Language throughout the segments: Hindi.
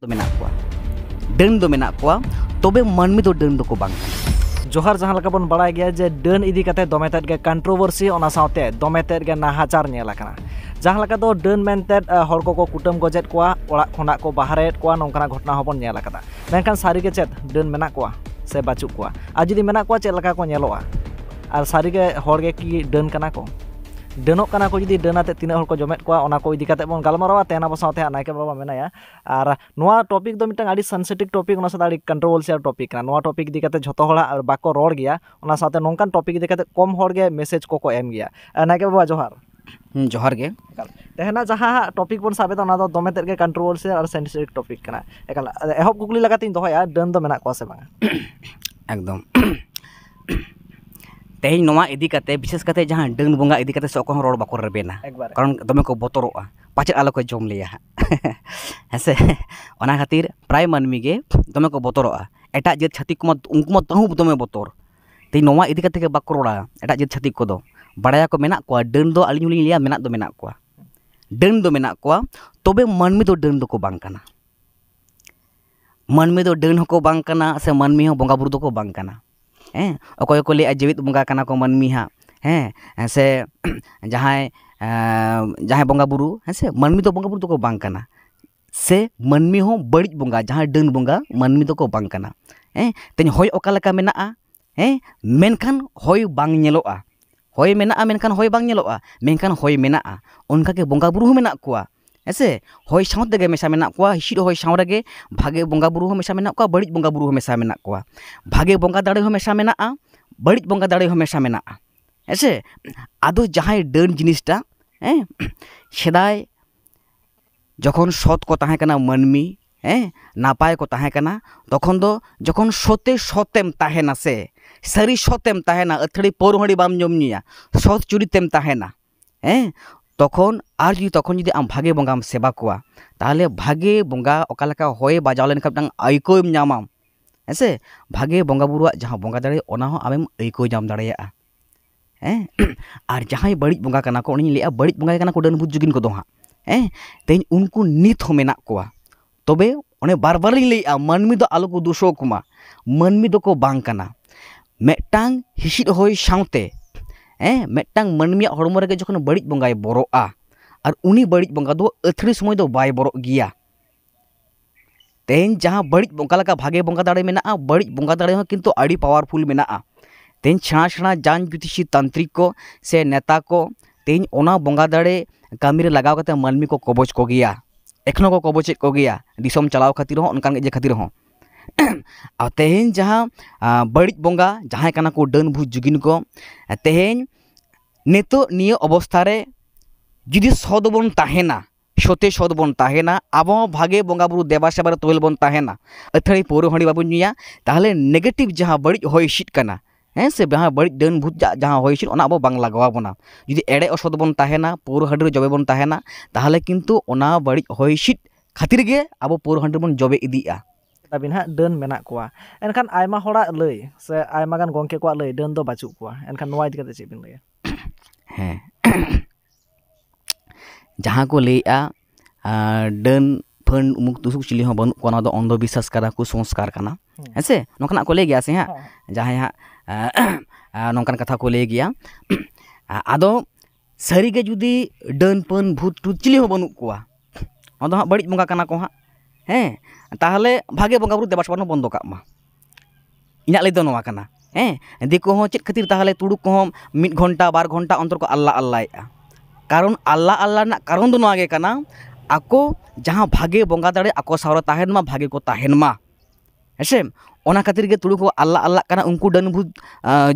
ᱫᱚ ᱢᱮᱱᱟᱜ ᱠᱚᱣᱟ ᱰᱟᱹᱱ ᱫᱚ ᱢᱮᱱᱟᱜ ᱠᱚᱣᱟ जोहार जहाँ लगा बन बड़ा गया जे डन इदी कते दमे तेद कंट्रोवर्सी साथे दमे तेद गे नाहाचार नेला कना जहाँ लगा दो तो को को कुटम गजेद कोआ ओड़ा को बाहरेद घटना हबन नेला कदा मेनखान सारी गे चेत डन से बाचू को आ जुदी मेना कोआ चेद लगा को नेलोआ आर सारी गे हर गे को ᱰᱟᱹᱱᱚᱜ ᱠᱟᱱᱟ ᱠᱚ ᱡᱩᱫᱤ ᱰᱟᱹᱱ ᱟᱛᱮ ᱛᱤᱱᱟᱹᱜ ᱦᱚᱲ ᱠᱚ ᱡᱚᱢᱮᱫ ᱠᱚᱣᱟ ᱚᱱᱟ ᱠᱚ ᱤᱫᱤ ᱠᱟᱛᱮ ᱵᱚᱱ ᱜᱟᱞᱢᱟᱨᱟᱣᱟ ᱛᱮᱦᱮᱱ ᱟᱵᱚ ᱥᱟᱶᱛᱮ ᱱᱟᱭᱠᱮ ᱵᱟᱵᱟ ᱢᱮᱱᱟᱭᱟ ᱟᱨ ᱱᱚᱣᱟ ᱴᱚᱯᱤᱠ ᱫᱚ ᱢᱤᱫᱴᱟᱝ ᱟᱹᱰᱤ ᱥᱮᱱᱥᱤᱴᱤᱵ ᱴᱚᱯᱤᱠ ᱚᱱᱟ ᱥᱟᱶᱛᱮ ᱟᱹᱰᱤ ᱠᱚᱱᱴᱨᱳᱵᱷᱟᱨᱥᱤᱭᱟᱞ ᱴᱚᱯᱤᱠ ᱠᱟᱱᱟ ᱱᱚᱣᱟ ᱴᱚᱯᱤᱠ ᱤᱫᱤ ᱠᱟᱛᱮ ᱡᱷᱚᱛᱚ ᱦᱚᱲᱟᱜ ᱵᱟᱠᱚ ᱨᱚᱲ ᱜᱮᱭᱟ ᱚᱱᱟ ᱥᱟᱶᱛᱮ ᱱᱚᱝᱠᱟᱱ ᱴᱚᱯᱤᱠ ᱤᱫᱤ ᱠᱟᱛᱮ ᱠᱚᱢ ᱦᱚᱲ ᱜᱮ ᱢᱮᱥᱮᱡ ᱠᱚᱠᱚ ᱮᱢ ᱜᱮᱭᱟ ᱱᱟᱭᱠᱮ ᱵᱟᱵᱟ ᱡᱚᱦᱟᱨ ᱡᱚᱦᱟᱨ ᱜᱮ ᱛᱮᱦᱮᱱᱟ ᱡᱟᱦᱟᱸ ᱴᱚᱯᱤᱠ ᱵᱚᱱ ᱥᱟᱵᱮᱫᱟ ᱚᱱᱟ ᱫᱚ ᱫᱚᱢᱮ ᱛᱮᱫ ᱜᱮ ᱠᱚᱱᱴᱨᱳᱵᱷᱟᱨᱥᱤᱭᱟᱞ ᱟᱨ ᱥᱮᱱᱥᱤᱴᱤᱵ ᱴᱚᱯᱤᱠ ᱠᱟᱱᱟ ᱮᱠᱟᱞ ᱮᱦᱚᱵ ᱠᱩᱠᱞᱤ ᱞᱮᱠᱟᱛᱤᱧ ᱫᱚᱦᱚᱭᱟ ᱰᱟᱹᱱ ᱫᱚ ᱢᱮᱱᱟᱜ ᱠᱚᱣᱟ ᱥᱮ ᱵᱟᱝ ᱮᱠᱫᱚᱢ विशेष करते डन बंगा इदी करते सब रोड बाको रेबेना कारण दमे को बतर पाचे आलो को जम लिया हेसे खातिर प्राय मानवी दमे को बतर एट जेत छात को उनको तहु दमे बतर तीन नवा इदी करते बाको रोड़ा एट जत छात को बड़ा को मेना को डन दो अली हूँ लिया मेना मेना को डन दो मेना को तब मानवी तो डन दो मानवी तो डन से मानवी बंगा बुरु तो ᱦᱮᱸ ᱚᱠᱚᱭ ᱠᱚ ᱞᱟᱹᱭᱟ ᱡᱮᱣᱮᱫ ᱵᱚᱸᱜᱟ ᱠᱟᱱᱟ ᱠᱚ ᱢᱟᱹᱱᱢᱤ ᱦᱟᱸᱜ ᱦᱮᱸ ᱥᱮ ᱡᱟᱦᱟᱸᱭ ᱡᱟᱦᱟᱸᱭ ᱵᱚᱸᱜᱟ ᱵᱩᱨᱩ ᱦᱮᱸ ᱥᱮ ᱢᱟᱹᱱᱢᱤ ᱫᱚ ᱵᱚᱸᱜᱟ ᱵᱩᱨᱩ ᱫᱚᱠᱚ ᱵᱟᱝ ᱠᱟᱱᱟ ᱥᱮ ᱢᱟᱹᱱᱢᱤ ᱦᱚᱸ ᱵᱟᱹᱲᱤᱡ ᱵᱚᱸᱜᱟ ᱡᱟᱦᱟᱸᱭ ᱰᱟᱹᱱ ᱵᱚᱸᱜᱟ ᱢᱟᱹᱱᱢᱤ ᱫᱚᱠᱚ ᱵᱟᱝ ᱠᱟᱱᱟ ᱦᱮᱸ ᱛᱮᱧ ᱦᱚᱭ ᱚᱠᱟ ᱞᱮᱠᱟ ᱢᱮᱱᱟᱜᱼᱟ ᱦᱮᱸ ᱢᱮᱱᱠᱷᱟᱱ ᱦᱚᱭ ᱵᱟᱝ ᱧᱮᱞᱚᱜᱼᱟ ᱦᱚᱭ ᱢᱮᱱᱟᱜᱼᱟ ᱢᱮᱱᱠᱷᱟᱱ ᱦᱚᱭ ᱵᱟᱝ ᱧᱮᱞᱚᱜᱼᱟ ᱢᱮᱱᱠᱷᱟᱱ ᱦᱚᱭ ᱢᱮᱱᱟᱜᱼᱟ ᱚᱱᱠᱟᱜᱮ ᱵᱚᱸᱜᱟ ᱵᱩᱨᱩ ᱦᱚᱸ ᱢᱮᱱᱟᱜ ᱠᱚᱣᱟ ᱦᱮᱸᱥᱮ ᱦᱚᱭ ᱥᱟᱶ ᱛᱮᱜᱮ ᱢᱮᱥᱟ ᱢᱮᱱᱟᱜ ᱠᱚᱣᱟ ᱦᱤᱥᱤᱫ ᱦᱚᱭ ᱥᱟᱶ ᱨᱮᱜᱮ ᱵᱷᱟᱜᱮ ᱵᱚᱸᱜᱟ ᱵᱩᱨᱩ ᱦᱚᱸ ᱢᱮᱥᱟ ᱢᱮᱱᱟᱜ ᱠᱚᱣᱟ ᱵᱟᱹᱲᱤᱡ ᱵᱚᱸᱜᱟ ᱵᱩᱨᱩ ᱦᱚᱸ ᱢᱮᱥᱟ ᱢᱮᱱᱟᱜ ᱠᱚᱣᱟ ᱵᱷᱟᱜᱮ ᱵᱚᱸᱜᱟ ᱫᱟᱲᱮ ᱦᱚᱸ ᱢᱮᱥᱟ ᱢᱮᱱᱟᱜᱼᱟ ᱵᱟᱹᱲᱤᱡ ᱵᱚᱸᱜᱟ ᱫᱟᱲᱮ ᱦᱚᱸ ᱢᱮᱥᱟ ᱢᱮᱱᱟᱜᱼᱟ ᱦᱮᱸᱥᱮ ᱟᱫᱚ ᱡᱟᱦᱟᱸᱭ ᱰᱟᱹᱱ ᱡᱤᱱᱤᱥᱴᱟ ᱦᱮᱸ ᱥᱮᱫᱟᱭ যখন সৎ কো তাহে কানা মানমি হ্যাঁ নাপায় কো তাহে কানা তখন দো যখন সতে সতেম তাহে না সে সারি সতেম তাহে না আথড়ি পরহড়ি বাম জমনিয়া সৎ চুরিতেম তাহে না হ্যাঁ ᱛᱚᱠᱷᱚᱱ ᱟᱨ ᱡᱩᱫᱤ ᱛᱚᱠᱷᱚᱱ ᱡᱩᱫᱤ ᱟᱢ ᱵᱷᱟᱜᱮ ᱵᱚᱸᱜᱟᱢ ᱥᱮᱵᱟ ᱠᱚᱣᱟ ᱛᱟᱦᱞᱮ ᱵᱷᱟᱜᱮ ᱵᱚᱸᱜᱟ ᱚᱠᱟ ᱞᱮᱠᱟ ᱦᱚᱭ ᱵᱟᱡᱟᱣ ᱞᱮᱱᱠᱷᱟᱱ ᱢᱤᱫᱴᱟᱝ ᱟᱹᱭᱠᱟᱹᱣᱮᱢ ᱧᱟᱢᱟᱢ ᱦᱮᱸᱥᱮ ᱵᱷᱟᱜᱮ ᱵᱚᱸᱜᱟ ᱵᱩᱨᱩᱣᱟᱜ ᱡᱟᱦᱟᱸ ᱵᱚᱸᱜᱟ ᱫᱟᱲᱮ ᱚᱱᱟ ᱦᱚᱸ ᱟᱢᱮᱢ ᱟᱹᱭᱠᱟᱹᱣ ᱧᱟᱢ ᱫᱟᱲᱮᱭᱟᱜᱼᱟ ᱦᱮᱸ ᱟᱨ ᱡᱟᱦᱟᱸᱭ ᱵᱟᱹᱲᱤᱡ ᱵᱚᱸᱜᱟ ᱠᱟᱱᱟ ᱠᱚ ᱩᱱᱤᱧ ᱞᱟᱹᱭᱟ ᱵᱟᱹᱲᱤᱡ ᱵᱚᱸᱜᱟ ᱠᱟᱱᱟ ᱠᱚ ᱰᱟᱹᱱ ᱵᱷᱩᱛ ᱡᱩᱜᱤᱱ ᱠᱚᱫᱚ ᱦᱟᱸᱜ ᱦᱮᱸ ᱛᱮᱦᱮᱧ ᱩᱱᱠᱩ ᱱᱤᱛ ᱦᱚᱸ ᱢᱮᱱᱟᱜ ᱠᱚᱣᱟ ᱛᱚᱵᱮ ᱚᱱᱮ ᱵᱟᱨᱵᱟᱨ ᱤᱧ ᱞᱟᱹᱭᱮᱜᱼᱟ ᱢᱟᱹᱱᱢᱤ ᱫᱚ ᱟᱞᱚ ᱠᱚ ᱫᱩᱥᱚ ᱠᱚᱢᱟ ᱢᱟᱹᱱᱢᱤ ᱫᱚᱠᱚ ᱵᱟᱝ ᱠᱟᱱᱟ ᱢᱤᱫᱴᱟᱝ ᱦᱤᱥᱤᱫ ᱦᱚᱭ ᱥᱟᱶᱛᱮ मिट्टा मनमी हम जो बड़ी बंगा बरोगा और बड़ी बंगा दो समय तो बै बर तेन जहाँ बड़ी बंगा का भागे बंगा दड़े में बड़ी बंगा दड़े कड़ी पावरफुल मे तेन सेड़ा सेड़ा जान ज्योतिषी तंत्रिक को से नेता को तेन ओना बंगा दड़े कमी लगवा मनमी को कबज को गया एखनों को कबजे को गया चलाव खातिर उनका खातिर ᱟᱨ ᱛᱮᱦᱮᱧ ᱡᱟᱦᱟᱸ ᱵᱟᱹᱲᱤᱡ ᱵᱚᱸᱜᱟ ᱡᱟᱦᱟᱸᱭ ᱠᱟᱱᱟ ᱠᱚ ᱰᱟᱹᱱ ᱵᱷᱩᱡ ᱡᱩᱜᱤᱱ ᱠᱚ ᱛᱮᱦᱮᱧ ᱱᱤᱛᱚᱜ ᱱᱤᱭᱟᱹ ᱚᱵᱚᱥᱛᱷᱟ ᱨᱮ ᱡᱩᱫᱤ ᱥᱚᱫ ᱵᱚᱱ ᱛᱟᱦᱮᱱᱟ সতে সদ বন তাহে না আবহ ভাগে বঙ্গাবুরু দেবা সেবার তোল বন তাহে না আথাড়ি পৌর হাঁড়ি বাবু নুয়া তাহলে নেগেটিভ যাহা বাড়িজ হয়ে সিট কানা হ্যাঁ সে যাহা বাড়িজ ডান ভূত যাহা হয়ে সিট ওনা আবহ বাং লাগাওয়া বনা যদি এড়ে অসদ বন তাহে না পৌর হাঁড়ি জবে বন তাহে না তাহলে কিন্তু ওনা বাড়িজ হয়ে সিট খাতির গে আবহ পৌর হাঁড়ি বন জবে ইদিয়া ᱛᱟᱵᱤᱱ ᱦᱟᱸᱜ ᱰᱟᱹᱱ ᱢᱮᱱᱟᱜ ᱠᱚᱣᱟ ᱮᱱᱠᱷᱟᱱ ᱟᱭᱢᱟ ᱦᱚᱲᱟᱜ ᱞᱟᱹᱭ ᱥᱮ ᱟᱭᱢᱟ ᱜᱟᱱ ᱜᱚᱝᱠᱮ ᱠᱚᱣᱟᱜ ᱞᱟᱹᱭ ᱰᱟᱹᱱ ᱫᱚ ᱵᱟᱹᱪᱩᱜ ᱠᱚᱣᱟ ᱮᱱᱠᱷᱟᱱ ᱱᱚᱣᱟ ᱤᱫᱤ ᱠᱟᱛᱮ ᱪᱮᱫ ᱵᱤᱱ ᱞᱟᱹᱭᱟ ᱦᱮᱸ ᱡᱟᱦᱟᱸ ᱠᱚ ᱞᱟᱹᱭᱮᱜᱼᱟ ᱰᱟᱹᱱ ᱯᱷᱟᱹᱱ ᱩᱢᱩᱠ ᱛᱩᱥᱩᱠ ᱪᱤᱞᱤ ᱦᱚᱸ ᱵᱟᱹᱱᱩᱜ ᱠᱚᱣᱟ ᱚᱱᱟ ᱫᱚ ᱚᱱᱫᱷᱚᱵᱤᱥᱥᱟᱥ ᱠᱟᱱᱟ ᱠᱚ ᱥᱚᱝᱥᱠᱟᱨ ᱠᱟᱱᱟ ᱦᱮᱸ ᱥᱮ ᱱᱚᱝᱠᱟᱱᱟᱜ ᱠᱚ ᱞᱟᱹᱭ ᱜᱮᱭᱟ ᱥᱮ ᱦᱟᱸᱜ ᱡᱟᱦᱟᱸᱭ ᱦᱟᱸᱜ ᱱᱚᱝᱠᱟᱱ ᱠᱟᱛᱷᱟ ᱠᱚ ᱞᱟᱹᱭ ᱜᱮᱭᱟ ᱟᱫᱚ ᱥᱟᱹᱨᱤᱜᱮ ᱡᱩᱫᱤ ᱰᱟᱹᱱ ᱯᱟᱹᱱ ᱵᱷᱩᱛ ᱴᱩᱛ ᱪᱤᱞᱤ ᱦᱚᱸ ᱵᱟᱹᱱᱩᱜ ᱠᱚᱣᱟ ᱟᱫᱚ ᱦᱟᱸᱜ ᱵᱟᱹᱲᱤᱡ ᱵᱚᱸᱜᱟ ᱠᱟᱱᱟ ᱠᱚ ᱦᱟᱸᱜ ᱦᱮᱸ ᱛᱟᱦᱞᱮ ᱵᱷᱟᱜᱮ ᱵᱚᱸᱜᱟ ᱵᱩᱨᱩ ᱫᱮᱵᱟ ᱥᱮᱵᱟ ᱵᱚᱱᱫᱚ ᱠᱟᱜ ᱢᱟ ᱤᱧᱟᱹᱜ ᱞᱟᱹᱭ ᱫᱚ ᱱᱚᱣᱟ ᱠᱟᱱᱟ ᱦᱮᱸ ᱫᱤᱠᱩ ᱦᱚᱸ ᱪᱮᱫ ᱠᱷᱟᱹᱛᱤᱨ ᱛᱟᱦᱞᱮ ᱛᱩᱲᱩᱠ ᱠᱚᱦᱚᱸ ᱢᱤᱫ ᱜᱷᱚᱱᱴᱟ ᱵᱟᱨ ᱜᱷᱚᱱᱴᱟ ᱚᱱᱛᱚᱨ ᱠᱚ ᱟᱞᱞᱟ ᱟᱞᱞᱟᱭᱮᱜᱼᱟ ᱠᱟᱨᱚᱱ ᱟᱞᱞᱟ ᱟᱞᱞᱟ ᱨᱮᱱᱟᱜ ᱠᱟᱨᱚᱱ ᱫᱚ ᱱᱚᱣᱟ ᱜᱮ ᱠᱟᱱᱟ ᱟᱠᱚ ᱡᱟᱦᱟᱸ ᱵᱷᱟᱜᱮ ᱵᱚᱸᱜᱟ ᱫᱟᱲᱮ ᱟᱠᱚ ᱥᱟᱶᱨᱮ ᱛᱟᱦᱮᱱ ᱢᱟ ᱵᱷᱟᱜᱮ ᱠᱚ ᱛᱟᱦᱮᱱ ᱢᱟ ᱦᱮᱸᱥᱮ ᱚᱱᱟ ᱠᱷᱟᱹᱛᱤᱨ ᱜᱮ ᱛᱩᱲᱩ ᱠᱚ ᱟᱞᱞᱟ ᱟᱞᱞᱟᱜ ᱠᱟᱱᱟ ᱩᱱᱠᱩ ᱰᱟᱹᱱᱵᱷᱩ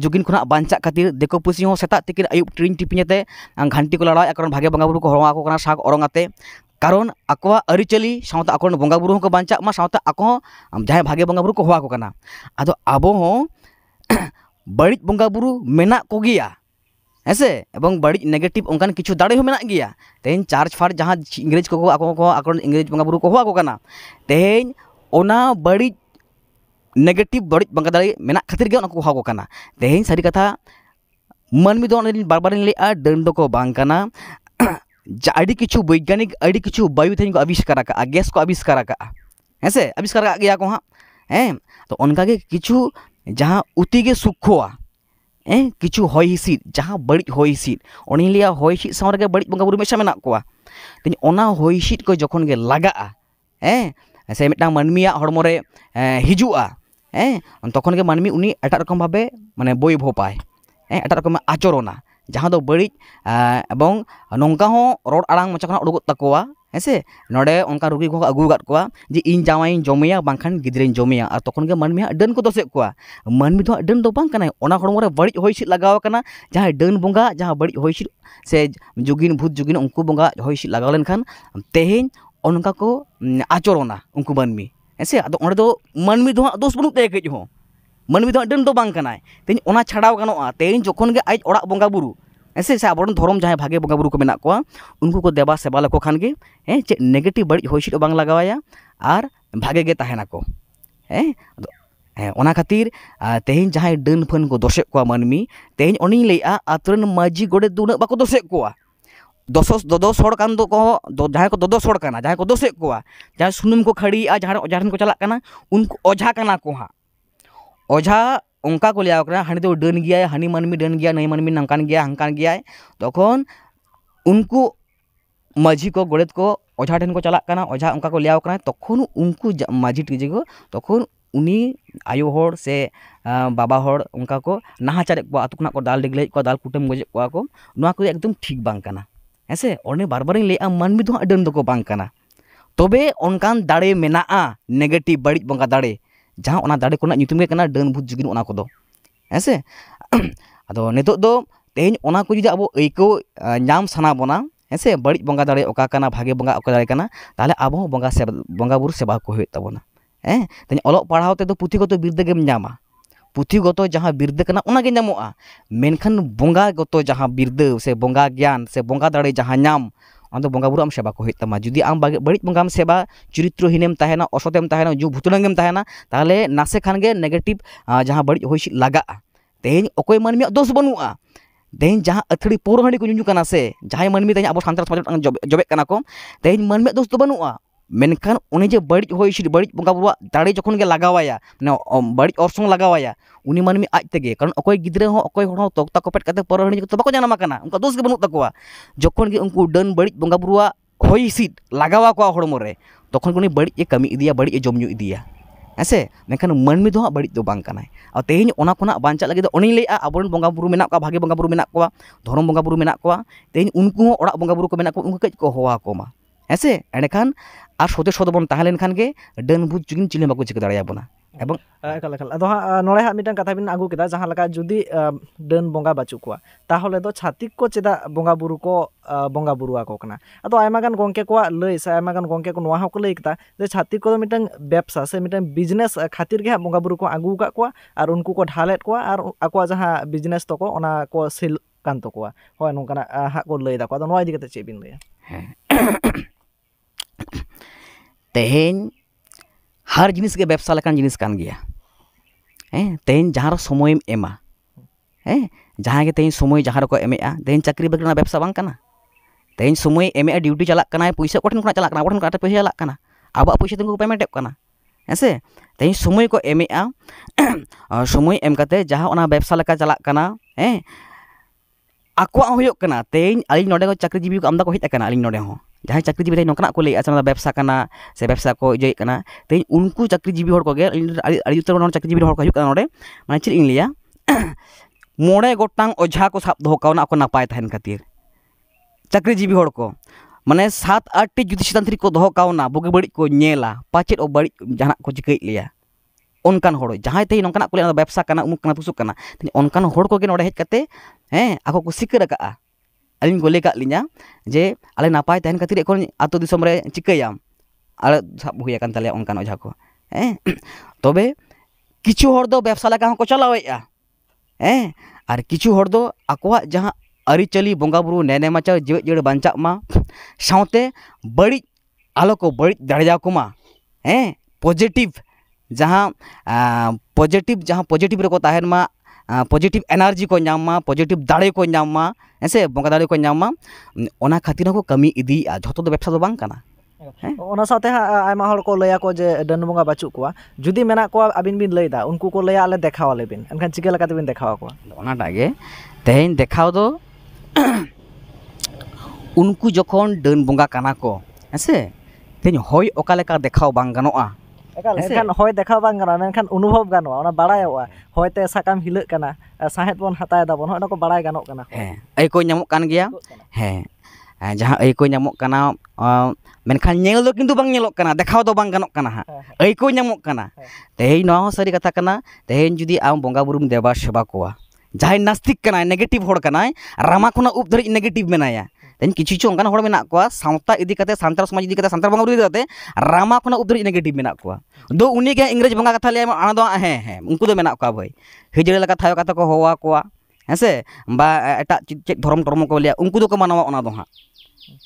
ᱡᱩᱜᱤᱱ ᱠᱷᱚᱱᱟᱜ ᱵᱟᱧᱪᱟᱜ ᱠᱷᱟᱹᱛᱤᱨ ᱫᱮᱠᱳ ᱯᱩᱥᱤ ᱦᱚᱸ ᱥᱮᱛᱟᱜ ᱛᱤᱠᱤᱱ ᱟᱹᱭᱩᱵ ᱴᱨᱤᱝ ᱴᱤᱯᱤᱧᱟᱛᱮ ᱜᱷᱟᱱᱴᱤ ᱠᱚ ᱞᱟᱲᱟᱣᱮᱫᱼᱟ ᱠᱟᱨᱚᱱ ᱵᱷᱟᱜᱮ ᱵᱚᱸᱜᱟ ᱵᱩᱨᱩ ᱠᱚ ᱦᱚᱦᱚ ᱟᱠᱚ ᱠᱟᱱᱟ ᱥᱟᱜ ᱚᱨᱚᱝ ᱟᱛᱮ ᱠᱟᱨᱚᱱ ᱟᱠᱚᱣᱟᱜ ᱟᱹᱨᱤᱪᱟᱹᱞᱤ ᱥᱟᱶᱛᱮ ᱟᱠᱚᱨᱮᱱ ᱵᱚᱸᱜᱟ ᱵᱩᱨᱩ ᱦᱚᱸᱠᱚ ᱵᱟᱧᱪᱟᱜ ᱢᱟ ᱥᱟᱶᱛᱮ ᱟᱠᱚ ᱦᱚᱸ ᱡᱟᱦᱟᱸᱭ ᱵᱷᱟᱜᱮ ᱵᱚᱸᱜᱟ ᱵᱩᱨᱩ ᱠᱚ ᱦᱚᱦᱚ ᱟᱠᱚ ᱠᱟᱱᱟ ᱟᱫᱚ ᱟᱵᱚ ᱦᱚᱸ ᱵᱟᱹᱲᱤᱡ ᱵᱚᱸᱜᱟ ᱵᱩᱨᱩ ᱢᱮᱱᱟᱜ ᱠᱚᱜᱮᱭᱟ ᱦᱮᱸᱥᱮ ᱮᱵᱚᱝ ᱵᱟᱹᱲᱤᱡ ᱱᱮᱜᱮᱴᱤᱵ ᱚᱱᱠᱟᱱ ᱠᱤᱪᱷᱩ ᱫᱟᱲᱮ ᱦᱚᱸ ᱢᱮᱱᱟᱜ ᱜᱮᱭᱟ ᱛᱮᱦᱮᱧ ᱪᱟᱨᱡᱽ ᱯᱷᱟᱨᱡᱽ ᱡᱟᱦᱟᱸ ᱤᱝᱨᱮᱡᱽ ᱠᱚᱠᱚ ᱟᱠᱚ ᱠᱚ ᱟᱠᱚᱨᱮᱱ ᱤᱝᱨᱮᱡᱽ ᱵᱚᱸᱜᱟ ᱵᱩᱨᱩ ᱠᱚ ᱦᱚᱦᱚ ᱟᱠᱚ ᱠᱟᱱᱟ ᱛᱮᱦᱮᱧ ᱚᱱᱟ ᱵᱟᱹᱲᱤᱡ नेगेटिव बड़ी बंगा दी खातिर हाँ तेहे सारी कथा मनमी दो बार बार लिया डर को बांकना अभी किचु वैज्ञानिक अभी किचु वायु तेज को आविष्कार गैस को आविष्कार हेसे आविष्कार को हाँ हें तो उनका किचु जहाँ उतिगे सुखोआ हें किचु हई हिस जहाँ बड़ी हई हिस लिया हई हिस सामने बड़ी बंगा बुरु मेसा मेना को तीन ओना हई हिस को जखे लगा हें से मनमिया हड़मे हजू हाँ तक के मानमी उन्नी एट रकम भाव मैं वैभव पाए एट रकम आचरणा जहाँ दो तो बड़ी एवं नौका रोड आड़ मचा उड़कोकवा हेसे ना उनका रुगी को अगुका जे इन जावाई जमेया बाखान गिद्रे जमेया और तक के मानमी डन को दस मानमी तो डन तो बना हम बड़ी हईसी लगवाना जहाँ डन बंग जहाँ बड़ी हईसी से जुगिन भूत जुगिन उनको बंगा हईसी लगवा लेखान तेहे अनका को आचरणा उनको मानमी ᱦᱮᱸᱥᱮ ᱟᱫᱚ ᱚᱸᱰᱮ ᱫᱚ ᱢᱟᱹᱱᱢᱤ ᱫᱚ ᱦᱟᱸᱜ ᱫᱳᱥ ᱵᱟᱹᱱᱩᱜ ᱛᱟᱭᱟ ᱠᱟᱹᱡ ᱦᱚᱸ ᱢᱟᱹᱱᱢᱤ ᱫᱚ ᱰᱟᱹᱱ ᱫᱚ ᱵᱟᱝ ᱠᱟᱱᱟᱭ ᱛᱮᱦᱮᱧ ᱚᱱᱟ ᱪᱷᱟᱰᱟᱣ ᱜᱟᱱᱚᱜᱼᱟ ᱛᱮᱦᱮᱧ ᱡᱚᱠᱷᱚᱱ ᱜᱮ ᱟᱡ ᱚᱲᱟᱜ ᱵᱚᱸᱜᱟ ᱵᱩᱨᱩ ᱦᱮᱸᱥᱮ ᱥᱮ ᱟᱵᱚᱨᱮᱱ ᱫᱷᱚᱨᱚᱢ ᱡᱟᱦᱟᱸᱭ ᱵᱷᱟᱜᱮ ᱵᱚᱸᱜᱟ ᱵᱩᱨᱩ ᱠᱚ ᱢᱮᱱᱟᱜ ᱠᱚᱣᱟ ᱩᱱᱠᱩ ᱠᱚ ᱫᱮᱵᱟ ᱥᱮᱵᱟ ᱞᱮᱠᱚ ᱠᱷᱟᱱ ᱜᱮ ᱦᱮᱸ ᱪᱮᱫ ᱱᱮᱜᱮᱴᱤᱵᱽ ᱵᱟᱹᱲᱤᱡ ᱦᱚᱭ ᱦᱤᱸᱥᱤᱫ ᱵᱟᱝ ᱞᱟᱜᱟᱣᱟᱭᱟ ᱟᱨ ᱵᱷᱟᱜᱮ ᱜᱮ ᱛᱟᱦᱮᱱᱟᱠᱚ ᱦᱮᱸ ᱟᱫᱚ ᱦᱮᱸ ᱚᱱᱟ ᱠᱷᱟᱹᱛᱤᱨ ᱛᱮᱦᱮᱧ ᱡᱟᱦᱟᱸᱭ ᱰᱟᱹᱱ ᱯᱷᱟᱹᱱ ᱠᱚ ᱫᱚᱥᱮᱫ ᱠᱚᱣᱟ ᱢᱟᱹᱱᱢᱤ ᱛᱮᱦᱮᱧ ᱚᱱᱮᱧ ᱞᱟᱹᱭᱮᱜᱼᱟ ᱟᱛᱳ ᱨᱮᱱ ᱢᱟᱹᱡᱷᱤ ᱜᱚᱰᱮᱛ ᱫᱚ ᱩᱱᱟᱹᱜ ᱵᱟᱠᱚ ᱫᱚᱥᱮᱫ ᱠᱚᱣᱟ दसो दो जहाँ को ददोस जहाँ को दसे को जहाँ सुनूम को खड़ीआ जहाँ ओझारे को चलान उनको ओझा करना को हाँ ओझा उनका को लिया हाँ तो डन गया है हानि मानमी डन गया नई मानमी नंकान गया हंकान गया तक तो उनको माझी को गोडे को ओझा ठेन को चलान ओझा उनका को लिया तक तो उनको माझी टीजे को तक तो उन्नी आयो हर से बाबा हर उनका को नाहा चारे को अतुना को दाल डिगले को दाल कुटम गजे को एकदम ठीक बांकना ᱦᱮᱸᱥᱮ ᱚᱱᱮ ᱵᱟᱨ ᱵᱟᱨᱤᱧ ᱞᱟᱹᱭᱟ ᱢᱟᱹᱱᱢᱤ ᱫᱚ ᱦᱟᱸᱜ ᱰᱟᱹᱱ ᱫᱚᱠᱚ ᱵᱟᱝ ᱠᱟᱱᱟ ᱛᱚᱵᱮ ᱚᱱᱠᱟᱱ ᱫᱟᱲᱮ ᱢᱮᱱᱟᱜᱼᱟ ᱱᱮᱜᱮᱴᱤᱵᱽ ᱵᱟᱹᱲᱤᱡ ᱵᱚᱸᱜᱟ ᱫᱟᱲᱮ ᱡᱟᱦᱟᱸ ᱚᱱᱟ ᱫᱟᱲᱮ ᱠᱚᱨᱮᱱᱟᱜ ᱧᱩᱛᱩᱢ ᱜᱮ ᱠᱟᱱᱟ ᱰᱟᱹᱱ ᱵᱷᱩᱛ ᱡᱩᱜᱤᱱ ᱚᱱᱟ ᱠᱚᱫᱚ ᱦᱮᱸᱥᱮ ᱟᱫᱚ ᱱᱤᱛᱚᱜ ᱫᱚ ᱛᱮᱦᱮᱧ ᱚᱱᱟ ᱠᱚ ᱡᱩᱫᱤ ᱟᱵᱚ ᱟᱹᱭᱠᱟᱹᱣ ᱧᱟᱢ ᱥᱟᱱᱟ ᱵᱚᱱᱟ ᱦᱮᱸᱥᱮ ᱵᱟᱹᱲᱤᱡ ᱵᱚᱸᱜᱟ ᱫᱟᱲᱮ ᱚᱠᱟ ᱠᱟᱱᱟ ᱵᱷᱟᱜᱮ ᱵᱚᱸᱜᱟ ᱚᱠᱟ ᱫᱟᱲᱮ ᱠᱟᱱᱟ ᱛᱟᱦᱚᱞᱮ ᱟᱵᱚ ᱦᱚᱸ ᱵᱚᱸᱜᱟ ᱵᱚᱸᱜᱟ ᱵᱩᱨᱩ ᱥᱮᱵᱟ ᱠᱚ ᱦᱩᱭᱩᱜ ᱛᱟᱵᱚᱱᱟ ᱦᱮᱸ ᱛᱮᱦᱮᱧ ᱚᱞᱚᱜ ᱯᱟᱲᱦᱟᱣ ᱛᱮᱫᱚ ᱯᱩᱛᱷᱤᱜᱚᱛᱚ ᱵᱤᱨᱫᱟᱹ ᱜᱮᱢ ᱧᱟᱢᱟ ᱯᱩᱛᱷᱤᱜᱚᱛᱚ ᱡᱟᱦᱟᱸ ᱵᱤᱨᱫᱟᱹ ᱠᱟᱱᱟ ᱚᱱᱟᱜᱮ ᱧᱟᱢᱚᱜᱼᱟ ᱢᱮᱱᱠᱷᱟᱱ ᱵᱚᱸᱜᱟ ᱜᱚᱛᱚ ᱡᱟᱦᱟᱸ ᱵᱤᱨᱫᱟᱹ ᱥᱮ ᱵᱚᱸᱜᱟ ᱜᱮᱭᱟᱱ ᱥᱮ ᱵᱚᱸᱜᱟ ᱫᱟᱲᱮ ᱡᱟᱦᱟᱸ ᱧᱟᱢ ᱚᱱᱟᱫᱚ ᱵᱚᱸᱜᱟ ᱵᱩᱨᱩ ᱟᱢ ᱥᱮᱵᱟ ᱠᱚ ᱦᱩᱭᱩᱜ ᱛᱟᱢᱟ ᱡᱩᱫᱤ ᱟᱢ ᱵᱟᱹᱲᱤᱡ ᱵᱚᱸᱜᱟᱢ ᱥᱮᱵᱟ ᱪᱚᱨᱤᱛᱨᱚᱦᱤᱱᱮᱢ ᱛᱟᱦᱮᱱᱟ ᱚᱥᱚᱛᱮᱢ ᱛᱟᱦᱮᱱᱟ ᱡᱩ ᱵᱷᱩᱛᱲᱟᱹᱝᱮᱢ ᱛᱟᱦᱮᱱᱟ ᱛᱟᱦᱚᱞᱮ ᱱᱟᱥᱮ ᱠᱷᱟᱱᱜᱮ ᱱᱮᱜᱮᱴᱤᱵᱽ ᱡᱟᱦᱟᱸ ᱵᱟᱹᱲᱤᱡ ᱦᱩᱭ ᱞᱟᱜᱟᱜᱼᱟ ᱛᱮᱦᱮᱧ ᱚᱠᱚᱭ ᱢᱟᱹᱱᱢᱤᱭᱟᱜ ᱫᱳᱥ ᱵᱟᱹᱱᱩᱜᱼᱟ ᱛᱮᱦᱮᱧ ᱡᱟᱦᱟᱸ ᱟᱹᱛᱷᱟᱹᱲᱤ ᱯᱳᱨ ᱦᱟᱺᱰᱤ ᱠᱚ ᱧᱩ ᱠᱟᱱᱟ ᱥᱮ ᱡᱟᱦᱟᱸᱭ ᱢᱟᱹᱱᱢᱤ ᱛᱮᱦᱮᱧ ᱟᱵᱚ ᱥᱟᱱᱛᱟᱲ ᱥᱚᱢᱟᱡᱽ ᱡᱚᱵᱮᱜ ᱠᱟᱱᱟ ᱠᱚ ᱛᱮᱦᱮᱧ ᱢᱟᱹᱱᱢᱤᱭᱟᱜ ᱫᱳᱥ ᱫᱚ ᱵᱟᱹᱱᱩᱜᱼᱟ मेखान उन्हें बड़ी हो बड़ी बंगा दाड़े जो लगवाया मैंने बड़ी अरसों लगवाया उन्नी मानी आज तेगे कारण अकोई गिद्रो अकोई हम तकता कपेट करते पर जानकारी उनका दोष बनू तक जखे उनको डन बड़ी बंगा बुआ हिशी लगवामें तक बड़ी ये कमी इदी बड़ी ये जमु इदीया हेसे मेखान मानमी तो बड़ी तो तेहन बचा लगे उन्हें लैं आब बंगा बुरु मे भागे बंगा बुरु मे धरम बंगा बुरु मे तेहन उनको बंगा बुरु को मे उनको कई को हवा को ᱦᱮᱸᱥᱮ ᱮᱸᱰᱮᱠᱷᱟᱱ ᱟᱨ ᱥᱚᱛᱮ ᱥᱚᱛ ᱵᱚᱱ ᱛᱟᱦᱮᱸ ᱞᱮᱱᱠᱷᱟᱱᱜᱮ ᱰᱟᱹᱱ ᱵᱩᱡᱽ ᱪᱤᱠᱤᱱ ᱪᱤᱞᱤ ᱵᱟᱠᱚ ᱪᱤᱠᱟᱹ ᱫᱟᱲᱮᱭᱟᱵᱚᱱᱟ ᱮᱵᱚᱝ ᱮᱠᱟᱞ ᱮᱠᱟᱞ ᱟᱫᱚ ᱦᱟᱸᱜ ᱱᱚᱰᱮ ᱦᱟᱸᱜ ᱢᱤᱫᱴᱟᱝ ᱠᱟᱛᱷᱟ ᱵᱤᱱ ᱟᱹᱜᱩ ᱠᱮᱫᱟ ᱡᱟᱦᱟᱸ ᱞᱮᱠᱟ ᱡᱩᱫᱤ ᱰᱟᱹᱱ ᱵᱚᱸᱜᱟ ᱵᱟᱹᱪᱩᱜ ᱠᱚᱣᱟ ᱛᱟᱦᱚᱞᱮ ᱫᱚ ᱪᱷᱟᱹᱛᱤᱠ ᱠᱚ ᱪᱮᱫᱟᱜ ᱵᱚᱸᱜᱟ ᱵᱩᱨᱩ ᱠᱚ ᱵᱚᱸᱜᱟ ᱵᱩᱨᱩ ᱟᱠᱚ ᱠᱟᱱᱟ ᱟᱫᱚ ᱟᱭᱢᱟ ᱜᱟᱱ ᱜᱚᱝᱠᱮ ᱠᱚᱣᱟᱜ ᱞᱟᱹᱭ ᱥᱮ ᱟᱭᱢᱟ ᱜᱟᱱ ᱜᱚᱝᱠᱮ ᱠᱚ ᱱᱚᱣᱟ ᱦᱚᱸᱠᱚ ᱞᱟᱹᱭ ᱠᱮᱫᱟ ᱡᱮ ᱪᱷᱟᱹᱛᱤᱠ ᱠᱚᱫᱚ ᱢᱤᱫᱴᱟᱝ ᱵᱮᱵᱽᱥᱟ ᱥᱮ ᱢᱤᱫᱴᱟᱝ ᱵᱤᱡᱽᱱᱮᱥ ᱠᱷᱟᱹᱛᱤᱨ ᱜᱮ ᱦᱟᱸᱜ ᱵᱚᱸᱜᱟ ᱵᱩᱨᱩ ᱠᱚ ᱟᱹᱜᱩ ᱟᱠᱟᱫ ᱠᱚᱣᱟ ᱟᱨ ᱩᱱᱠᱩ ᱠᱚ ᱰᱷᱟᱞᱮᱫ ᱠᱚᱣᱟ ᱟᱨ ᱟᱠᱚᱣᱟᱜ ᱡᱟᱦᱟᱸ ᱵᱤᱡᱽᱱᱮᱥ ᱛᱟᱠᱚ ᱚᱱᱟ ᱠᱚ ᱥᱮᱞ ᱠᱟᱱ ᱛᱟᱠᱚᱣᱟ ᱦᱳᱭ ᱱᱚᱝᱠᱟᱱᱟᱜ ᱦᱟᱸᱜ ᱠᱚ ᱞᱟᱹᱭ ᱫᱟᱠᱚ ᱟᱫᱚ ᱱᱚᱣᱟ ᱤᱫᱤ ᱠᱟᱛᱮ ᱪᱮᱫ ᱵᱤᱱ ᱞᱟᱹᱭᱟ ᱦᱮᱸ तेन हर जिनिस के बेबसा लेकिन जिनिस कान गया हैं तेन जहाँ रो समय एमा हैं जहां के तेन समय जहां रो को एमेआ तेन चक्री बकना बेबसा बांग कना तेन समय एमेआ ड्यूटी चला कना पैसा कोठन को चला कना कोठन काटे पैसा चला कना अब पैसा तुमको पेमेंट कना हैसे तेन समय को एमेआ समय एम कते जहां ओना बेबसा लेकिन चला कना हैं आकना तेज अली चाक्रीजीवी को आमदा को हजना अली जहाँ चाक्रीजीवी तेज नौकर को लैसा बेबसा से बेबसा को इजय करना तेज उनको चाक्रीजीवी अली उत्तर चाक्रीजीवी ना मैं चेक इन लिया मोड़े गटांग ओझा को सब दोना नपाय तहन खातिर चाक्रीजीवी को मैंने सत आठ टी जुदी सितान थ्री को दौना बुगे बड़ी को नेला पाचे और बड़ी जहाँ को चिकाय लिया उनकान जहाँ तेज नौकर को लेना बेबसा उमुक तुसुक उनकान हे ᱦᱮᱸ ᱟᱠᱚ ᱠᱚ ᱥᱤᱠᱟᱹᱨ ᱟᱠᱟᱜᱼᱟ ᱟᱹᱞᱤᱧ ᱠᱚ ᱞᱟᱹᱭ ᱠᱟᱜ ᱞᱤᱧᱟ ᱡᱮ ᱟᱞᱮ ᱱᱟᱯᱟᱭ ᱛᱟᱦᱮᱱ ᱠᱷᱟᱹᱛᱤᱨ ᱮᱠᱷᱚᱱ ᱟᱛᱳ ᱫᱤᱥᱚᱢ ᱨᱮ ᱪᱤᱠᱟᱹᱭᱟᱢ ᱟᱞᱮ ᱥᱟᱵ ᱦᱩᱭ ᱟᱠᱟᱱ ᱛᱟᱞᱮᱭᱟ ᱚᱱᱠᱟᱱ ᱚᱡᱷᱟ ᱠᱚ ᱦᱮᱸ ᱛᱚᱵᱮ ᱠᱤᱪᱷᱩ ᱦᱚᱲ ᱫᱚ ᱵᱮᱵᱽᱥᱟ ᱞᱮᱠᱟ ᱦᱚᱸᱠᱚ ᱪᱟᱞᱟᱣᱮᱫᱼᱟ ᱦᱮᱸ ᱟᱨ ᱠᱤᱪᱷᱩ ᱦᱚᱲ ᱫᱚ ᱟᱠᱚᱣᱟᱜ ᱡᱟᱦᱟᱸ ᱟᱹᱨᱤᱪᱟᱹᱞᱤ ᱵᱚᱸᱜᱟ ᱵᱩᱨᱩ ᱱᱮᱱᱮ ᱢᱟᱪᱟ ᱡᱮᱣᱮᱫ ᱡᱮᱲ ᱵᱟᱧᱪᱟᱜ ᱢᱟ ᱥᱟᱶᱛᱮ ᱵᱟᱹᱲᱤᱡ ᱟᱞᱚ ᱠᱚ ᱵᱟᱹᱲᱤᱡ ᱫᱟᱲᱮᱭᱟᱠᱚ ᱢᱟ ᱦᱮᱸ ᱯᱚᱡᱮᱴᱤᱵᱽ ᱡᱟᱦᱟᱸ ᱯᱚᱡᱮᱴᱤᱵᱽ ᱡᱟᱦᱟᱸ ᱯᱚᱡᱮᱴᱤᱵᱽ ᱨᱮᱠᱚ ᱛᱟᱦᱮᱱ ᱢᱟ ᱯᱚᱡᱤᱴᱤᱵᱽ ᱮᱱᱟᱨᱡᱤ ᱠᱚ ᱧᱟᱢ ᱢᱟ ᱯᱚᱡᱤᱴᱤᱵᱽ ᱫᱟᱲᱮ ᱠᱚ ᱧᱟᱢ ᱢᱟ ᱦᱮᱸᱥᱮ ᱵᱚᱸᱜᱟ ᱫᱟᱲᱮ ᱠᱚ ᱧᱟᱢ ᱢᱟ ᱚᱱᱟ ᱠᱷᱟᱹᱛᱤᱨ ᱦᱚᱸᱠᱚ ᱠᱟᱹᱢᱤ ᱤᱫᱤᱭᱮᱜᱼᱟ ᱡᱷᱚᱛᱚ ᱫᱚ ᱵᱮᱵᱽᱥᱟ ᱫᱚ ᱵᱟᱝ ᱠᱟᱱᱟ ᱚᱱᱟ ᱥᱟᱶᱛᱮ ᱦᱟᱸᱜ ᱟᱭᱢᱟ ᱦᱚᱲ ᱠᱚ ᱞᱟᱹᱭᱟ ᱠᱚ ᱡᱮ ᱰᱟᱹᱱ ᱵᱚᱸᱜᱟ ᱵᱟᱹᱪᱩᱜ ᱠᱚᱣᱟ ᱡᱩᱫᱤ ᱢᱮᱱᱟᱜ ᱠᱚᱣᱟ ᱟᱹᱵᱤᱱ ᱵᱤᱱ ᱞᱟᱹᱭᱫᱟ ᱩᱱᱠᱩ ᱠᱚ ᱞᱟᱹᱭᱟ ᱟᱞᱮ ᱫᱮᱠᱷᱟᱣ ᱟᱞᱮᱵᱤᱱ ᱮᱱᱠᱷᱟᱱ ᱪᱤᱠᱟᱹ ᱞᱮᱠᱟ ᱛᱮᱵᱤᱱ ᱫᱮᱠᱷᱟᱣ ᱟᱠᱚᱣᱟ ᱚᱱᱟᱴᱟᱜ ᱜᱮ ᱛᱮᱦᱮᱧ ᱫᱮᱠᱷᱟᱣ ᱫᱚ ᱩᱱᱠᱩ ᱡᱚᱠᱷᱚᱱ ᱰᱟᱹᱱ ᱵᱚᱸᱜᱟ ᱠᱟᱱᱟ ᱠᱚ ᱦᱮᱸᱥᱮ ᱛᱮᱦᱮᱧ ᱦᱚᱭ ᱚᱠᱟ ᱞᱮᱠᱟ ᱫᱮᱠᱷᱟᱣ ᱵᱟᱝ ᱜᱟᱱᱚᱜᱼᱟ ᱮᱠᱟᱞ ᱮᱱᱠᱷᱟᱱ ᱦᱚᱭ ᱫᱮᱠᱷᱟᱣ ᱵᱟᱝ ᱜᱟᱱᱚᱜᱼᱟ ᱢᱮᱱᱠᱷᱟᱱ ᱚᱱᱩᱵᱷᱚᱵ ᱜᱟᱱᱚᱜᱼᱟ ᱚᱱᱟ ᱵᱟᱲᱟᱭᱚᱜᱼᱟ ᱦᱚᱭᱛᱮ ᱥᱟᱠᱟᱢ ᱦᱤᱞᱟᱹᱜ ᱠᱟᱱᱟ ᱥᱟᱦᱮᱫ ᱵᱚᱱ ᱦᱟᱛᱟᱣ ᱫᱟᱵᱚᱱ ᱚᱱᱟ ᱠᱚ ᱵᱟᱲᱟᱭ ᱜᱟᱱᱚᱜ ᱠᱟᱱᱟ ᱦᱮᱸ ᱟᱹᱭᱠᱟᱹᱣ ᱧᱟᱢᱚᱜ ᱠᱟᱱ ᱜᱮᱭᱟ ᱦᱮᱸ ᱡᱟᱦᱟᱸ ᱟᱹᱭᱠᱟᱹᱣ ᱧᱟᱢᱚᱜ ᱠᱟᱱᱟ ᱢᱮᱱᱠᱷᱟᱱ ᱧᱮᱞ ᱫᱚ ᱠᱤᱱᱛᱩ ᱵᱟᱝ ᱧᱮᱞᱚᱜ ᱠᱟᱱᱟ ᱫᱮᱠᱷᱟᱣ ᱫᱚ ᱵᱟᱝ ᱜᱟᱱᱚᱜ ᱠᱟᱱᱟ ᱦᱟᱸᱜ ᱟᱹᱭᱠᱟᱹᱣ ᱧᱟᱢᱚᱜ ᱠᱟᱱᱟ ᱛᱮᱦᱮᱧ ᱱᱚᱣᱟ ᱦᱚᱸ ᱥᱟᱹᱨᱤ ᱠᱟᱛᱷᱟ ᱠᱟᱱᱟ ᱛᱮᱦᱮᱧ ᱡᱩᱫᱤ ᱟᱢ ᱵᱚᱸᱜᱟ ᱵᱩᱨᱩᱢ ᱫᱮᱵᱟ ᱥᱮᱵᱟ ᱠᱚᱣᱟ ᱡᱟᱦᱟᱸᱭ ᱱᱟᱥᱛᱤᱠ ᱠᱟᱱᱟᱭ ᱱᱮᱜᱮᱴᱤᱵᱽ ᱦᱚᱲ ᱠᱟᱱᱟᱭ ᱨᱟᱢᱟ ᱠᱷᱚᱱᱟᱜ ᱩᱵ ᱫᱷᱟᱹᱨᱤᱡ ᱱᱮᱜᱮᱴᱤᱵᱽ ᱢᱮᱱᱟᱭᱟ किचु अंकान सौता इतने सानार समाज इतने सानार बंग रुदी रामा खुना उपद्रज नेगेटिव मेरा दो उनके इंग्रेज बंग कथा लिया आना दो हे हे उन भाई हिजड़े लगा थायो को हवा को हाँ से एट चेक धर्म टर्म को लिया उनको तो मानवा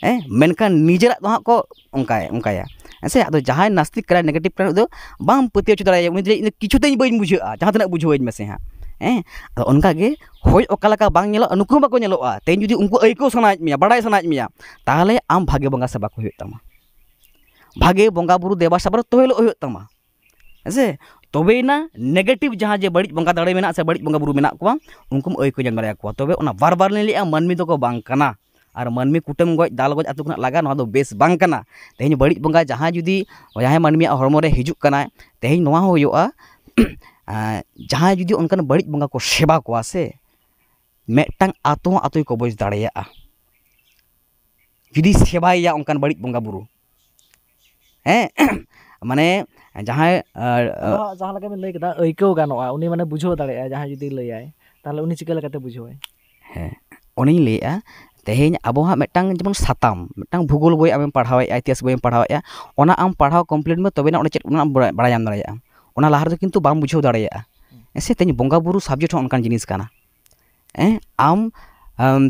हाँ मनखान निजेरा हाँ को उनका से अब जहाँ नास्तिक करा नेगेटिव करा पतियो दाए कि बुझे जहाँ तक बुझे मेसे हाँ ᱦᱮᱸ ᱟᱫᱚ ᱚᱱᱠᱟᱜᱮ ᱦᱚᱭ ᱚᱠᱟᱞᱮᱠᱟ ᱵᱟᱝ ᱧᱮᱞᱚᱜᱼᱟ ᱱᱩᱠᱩ ᱦᱚᱸ ᱵᱟᱠᱚ ᱧᱮᱞᱚᱜᱼᱟ ᱛᱮᱦᱮᱧ ᱡᱩᱫᱤ ᱩᱱᱠᱩ ᱟᱹᱭᱠᱟᱹᱣ ᱥᱟᱱᱟᱭᱮᱫ ᱢᱮᱭᱟ ᱵᱟᱰᱟᱭ ᱥᱟᱱᱟᱭᱮᱫ ᱢᱮᱭᱟ ᱛᱟᱦᱚᱞᱮ ᱟᱢ ᱵᱷᱟᱜᱮ ᱵᱚᱸᱜᱟ ᱥᱮᱵᱟ ᱠᱚ ᱦᱩᱭᱩᱜ ᱛᱟᱢᱟ ᱵᱷᱟᱜᱮ ᱵᱚᱸᱜᱟ ᱵᱩᱨᱩ ᱫᱮᱵᱟ ᱥᱮᱵᱟ ᱛᱚᱦᱮᱞᱚᱜ ᱦᱩᱭᱩᱜ ᱛᱟᱢᱟ ᱦᱮᱸᱥᱮ ᱛᱚᱵᱮᱭᱱᱟ ᱱᱮᱜᱮᱴᱤᱵ ᱡᱟᱦᱟᱸ ᱡᱮ ᱵᱟᱹᱲᱤᱡ ᱵᱚᱸᱜᱟ ᱫᱟᱲᱮ ᱢᱮᱱᱟᱜᱼᱟ ᱥᱮ ᱵᱟᱹᱲᱤᱡ ᱵᱚᱸᱜᱟ ᱵᱩᱨᱩ ᱢᱮᱱᱟᱜ ᱠᱚᱣᱟ ᱩᱱᱠᱩᱢ ᱟᱹᱭᱠᱟᱹᱣ ᱧᱟᱢ ᱫᱟᱲᱮᱭᱟᱠᱚᱣᱟ ᱛᱚᱵᱮ ᱚᱱᱟ ᱵᱟᱨ ᱵᱟᱨ ᱞᱤᱧ ᱞᱟᱹᱭᱟ ᱢᱟᱹᱱᱢᱤ ᱫᱚᱠᱚ ᱵᱟᱝ ᱠᱟᱱᱟ ᱟᱨ ᱢᱟᱹᱱᱢᱤ ᱠᱩᱴᱟᱹᱢ ᱜᱚᱡ ᱫᱟᱞ ᱜᱚᱡ ᱟᱛᱳ ᱠᱷᱚᱱᱟᱜ ᱞᱟᱜᱟ ᱱᱚᱣᱟ ᱫᱚ ᱵᱮᱥ ᱵᱟᱝ ᱠᱟᱱᱟ ᱛᱮᱦᱮᱧ ᱵᱟᱹᱲᱤᱡ ᱵᱚᱸᱜᱟ ᱡᱟᱦᱟᱸᱭ ᱡᱩᱫᱤ ᱡᱟᱦᱟᱸᱭ ᱢᱟᱹᱱᱢᱤᱭᱟᱜ ᱦᱚᱲᱢᱚ ᱨᱮ ᱦᱤᱡᱩᱜ ᱠᱟᱱᱟᱭ ᱛᱮᱦᱮᱧ ᱱᱚᱣᱟ ᱦᱚᱸ ᱦᱩᱭᱩᱜᱼᱟ ᱡᱟᱦᱟᱸᱭ ᱡᱩᱫᱤ ᱚᱱᱠᱟᱱ ᱵᱟᱹᱲᱤᱡ ᱵᱚᱸᱜᱟ ᱠᱚ ᱥᱮᱵᱟ ᱠᱚᱣᱟ ᱥᱮ ᱢᱤᱫᱴᱟᱝ ᱟᱛᱳ ᱦᱚᱸ ᱟᱛᱳᱭ ᱠᱚᱵᱚᱡ ᱫᱟᱲᱮᱭᱟᱜᱼᱟ ᱡᱩᱫᱤ ᱥᱮᱵᱟᱭᱮᱭᱟ ᱚᱱᱠᱟᱱ ᱵᱟᱹᱲᱤᱡ ᱵᱚᱸᱜᱟ ᱵᱩᱨᱩ ᱦᱮᱸ ᱢᱟᱱᱮ ᱡᱟᱦᱟᱸᱭ ᱡᱟᱦᱟᱸ ᱞᱮᱠᱟ ᱵᱤᱱ ᱞᱟᱹᱭ ᱠᱮᱫᱟ ᱟᱹᱭᱠᱟᱹᱣ ᱜᱟᱱᱚᱜᱼᱟ ᱩᱱᱤ ᱢᱟᱱᱮ ᱵᱩᱡᱷᱟᱹᱣ ᱫᱟᱲᱮᱭᱟᱜᱼᱟ ᱡᱟᱦᱟᱸᱭ ᱡᱩᱫᱤ ᱞᱟᱹᱭᱟᱭ ᱛᱟᱦᱚᱞᱮ ᱩᱱᱤ ᱪᱤᱠᱟᱹ ᱞᱮᱠᱟᱛᱮ ᱵᱩᱡᱷᱟᱹᱣᱟᱭ ᱦᱮᱸ ᱚᱱᱮᱧ ᱞᱟᱹᱭᱮᱜᱼᱟ ᱛᱮᱦᱮᱧ ᱟᱵᱚ ᱦᱟᱸᱜ ᱢᱤᱫᱴᱟᱝ ᱡᱮᱢᱚᱱ ᱥᱟᱛᱟᱢ ᱢᱤᱫᱴᱟᱝ ᱵᱷᱩᱜᱳᱞ ᱵᱳᱭ ᱟᱢᱮᱢ ᱯᱟᱲᱦᱟᱣᱮᱜᱼᱟ ᱤᱛᱤᱦᱟᱥ ᱵᱳᱭᱮᱢ ᱯᱟᱲᱦᱟᱣᱮᱜᱼᱟ ᱚᱱᱟ ᱟᱢ ᱯᱟᱲᱦᱟᱣ ᱠᱚᱢᱯᱞᱤᱴ ᱢᱮ ᱛᱚᱵᱮᱱᱟ ᱚᱸᱰᱮ ᱪᱮᱫ ᱚᱱᱟ ᱵᱟᱲᱟᱭ ᱧᱟᱢ ᱫᱟᱲᱮᱭᱟᱜᱼᱟ ᱚᱱᱟ ᱞᱟᱦᱟ ᱨᱮᱫᱚ ᱠᱤᱱᱛᱩ ᱵᱟᱢ ᱵᱩᱡᱷᱟᱹᱣ ᱫᱟᱲᱮᱭᱟᱜᱼᱟ ᱥᱮ ᱛᱮᱧ ᱵᱚᱸᱜᱟ ᱵᱩᱨᱩ ᱥᱟᱵᱡᱮᱠᱴ ᱦᱚᱸ ᱚᱱᱠᱟᱱ ᱡᱤᱱᱤᱥ ᱠᱟᱱᱟ ᱦᱮᱸ ᱟᱢ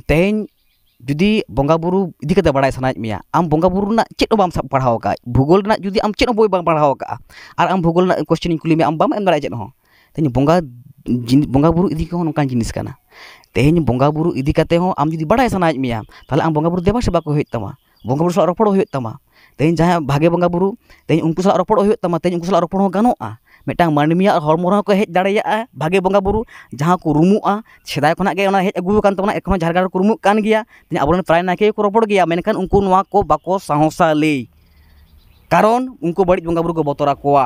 ᱛᱮᱧ ᱡᱩᱫᱤ ᱵᱚᱸᱜᱟ ᱵᱩᱨᱩ ᱤᱫᱤ ᱠᱟᱛᱮ ᱵᱟᱲᱟᱭ ᱥᱟᱱᱟᱭᱮᱫ ᱢᱮᱭᱟ ᱟᱢ ᱵᱚᱸᱜᱟ ᱵᱩᱨᱩ ᱨᱮᱱᱟᱜ ᱪᱮᱫ ᱦᱚᱸ ᱵᱟᱢ ᱥᱟᱵ ᱯᱟᱲᱦᱟᱣ ᱟᱠᱟᱫ ᱵᱷᱩᱜᱳᱞ ᱨᱮᱱᱟᱜ ᱡᱩᱫᱤ ᱟᱢ ᱪᱮᱫ ᱦᱚᱸ ᱵᱳᱭ ᱵᱟᱢ ᱯᱟᱲᱦᱟᱣ ᱠᱟᱜᱼᱟ ᱟᱨ ᱟᱢ ᱵᱷᱩᱜᱳᱞ ᱨᱮᱱᱟᱜ ᱠᱚᱥᱪᱮᱱᱤᱧ ᱠᱩᱞᱤ ᱢᱮᱭᱟ ᱟᱢ ᱵᱟᱢ ᱮᱢ ᱫᱟᱲᱮᱭᱟᱜᱼᱟ ᱪᱮᱫ ᱦᱚᱸ ᱛᱮᱧ ᱵᱚᱸᱜᱟ ᱵᱚᱸᱜᱟ ᱵᱩᱨᱩ ᱤᱫᱤ ᱠᱚᱦᱚᱸ ᱱᱚᱝᱠᱟᱱ ᱡᱤᱱᱤᱥ ᱠᱟᱱᱟ ᱛᱮᱦᱮᱧ ᱵᱚᱸᱜᱟ ᱵᱩᱨᱩ ᱤᱫᱤ ᱠᱟᱛᱮ ᱦᱚᱸ ᱟᱢ ᱡᱩᱫᱤ ᱵᱟᱲᱟᱭ ᱥᱟᱱᱟᱭᱮᱫ ᱢᱮᱭᱟ ᱛᱟᱦᱚᱞᱮ ᱟᱢ ᱵᱚᱸᱜᱟ ᱵᱩᱨᱩ ᱫᱮᱵᱟ ᱥᱮᱵᱟ ᱠᱚ ᱦᱩᱭᱩᱜ ᱛᱟᱢᱟ ᱵᱚᱸᱜᱟ ᱵᱩᱨᱩ ᱥᱟᱞᱟᱜ ᱨᱚᱯᱚᱲ ᱦᱩᱭᱩᱜ ᱛᱟᱢᱟ ᱛᱮᱦᱮᱧ ᱡᱟᱦᱟᱸᱭ ᱵᱷᱟᱜᱮ ᱵᱚᱸᱜᱟ ᱵᱩᱨᱩ ᱛᱮᱦᱮᱧ ᱩᱱᱠᱩ ᱥᱟᱞᱟᱜ ᱨᱚᱯᱚᱲ ᱦᱩᱭᱩᱜ ᱛᱟᱢᱟ ᱛᱮᱦᱮᱧ ᱩᱱᱠᱩ ᱥᱟᱞᱟᱜ ᱨᱚᱯᱚᱲ ᱦᱚᱸ ᱜᱟᱱᱚᱜᱼᱟ mitang mani mia hormona ko hek dare ya ai bage bongga buru jaha kurumu ah, cedai kona ge ona hek e gubu kantong na e kona jarga kurumu kan gea tini abulan frai na ke kuro por gea menekan ungku nua ko bako sahosa le karon ungku balik bongga buru ko botora koa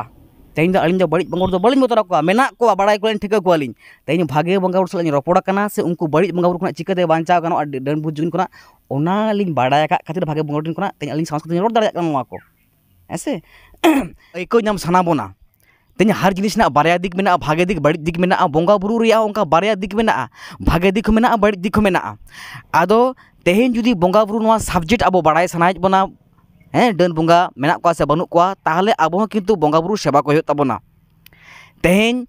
tain da alin da balik bongga buru to balik botora koa mena koa barai kulen teke koa lin tain bage bongga buru selain ropora kana se ungku balik bongga buru kona cika de banca kana ade dan bujun kona ona lin barai ka kati da bage bongga buru kona tain alin sahosa kati nyo rodar ya kana nua ko ese ikonya sana bona ᱛᱮᱧ ᱦᱟᱨ ᱡᱤᱱᱤᱥ ᱨᱮᱱᱟᱜ ᱵᱟᱨᱭᱟ ᱫᱤᱠ ᱢᱮᱱᱟᱜᱼᱟ ᱵᱷᱟᱜᱮ ᱫᱤᱠ ᱵᱟᱹᱲᱤᱡ ᱫᱤᱠ ᱢᱮᱱᱟᱜᱼᱟ ᱵᱚᱸᱜᱟ ᱵᱩᱨᱩ ᱨᱮᱭᱟᱜ ᱚᱱᱠᱟ ᱵᱟᱨᱭᱟ ᱫᱤᱠ ᱢᱮᱱᱟᱜᱼᱟ ᱵᱷᱟᱜᱮ ᱫᱤᱠ ᱢᱮᱱᱟᱜᱼᱟ ᱵᱟᱹᱲᱤᱡ ᱫᱤᱠ ᱢᱮᱱᱟᱜᱼᱟ ᱟᱫᱚ ᱛᱮᱦᱮᱧ ᱡᱩᱫᱤ ᱵᱚᱸᱜᱟ ᱵᱩᱨᱩ ᱱᱚᱣᱟ ᱥᱟᱵᱡᱮᱠᱴ ᱟᱵᱚ ᱵᱟᱲᱟᱭ ᱥᱟᱱᱟᱭᱮᱫ ᱵᱚᱱᱟ ᱦᱮᱸ ᱰᱟᱹᱱ ᱵᱚᱸᱜᱟ ᱢᱮᱱᱟᱜ ᱠᱚᱣᱟ ᱥᱮ ᱵᱟᱹᱱᱩᱜ ᱠᱚᱣᱟ ᱛᱟᱦᱞᱮ ᱟᱵᱚ ᱦᱚᱸ ᱠᱤᱱᱛᱩ ᱵᱚᱸᱜᱟ ᱵᱩᱨᱩ ᱥᱮᱵᱟ ᱠᱚ ᱦᱩᱭᱩᱜ ᱛᱟᱵᱚᱱᱟ ᱛᱮᱦᱮᱧ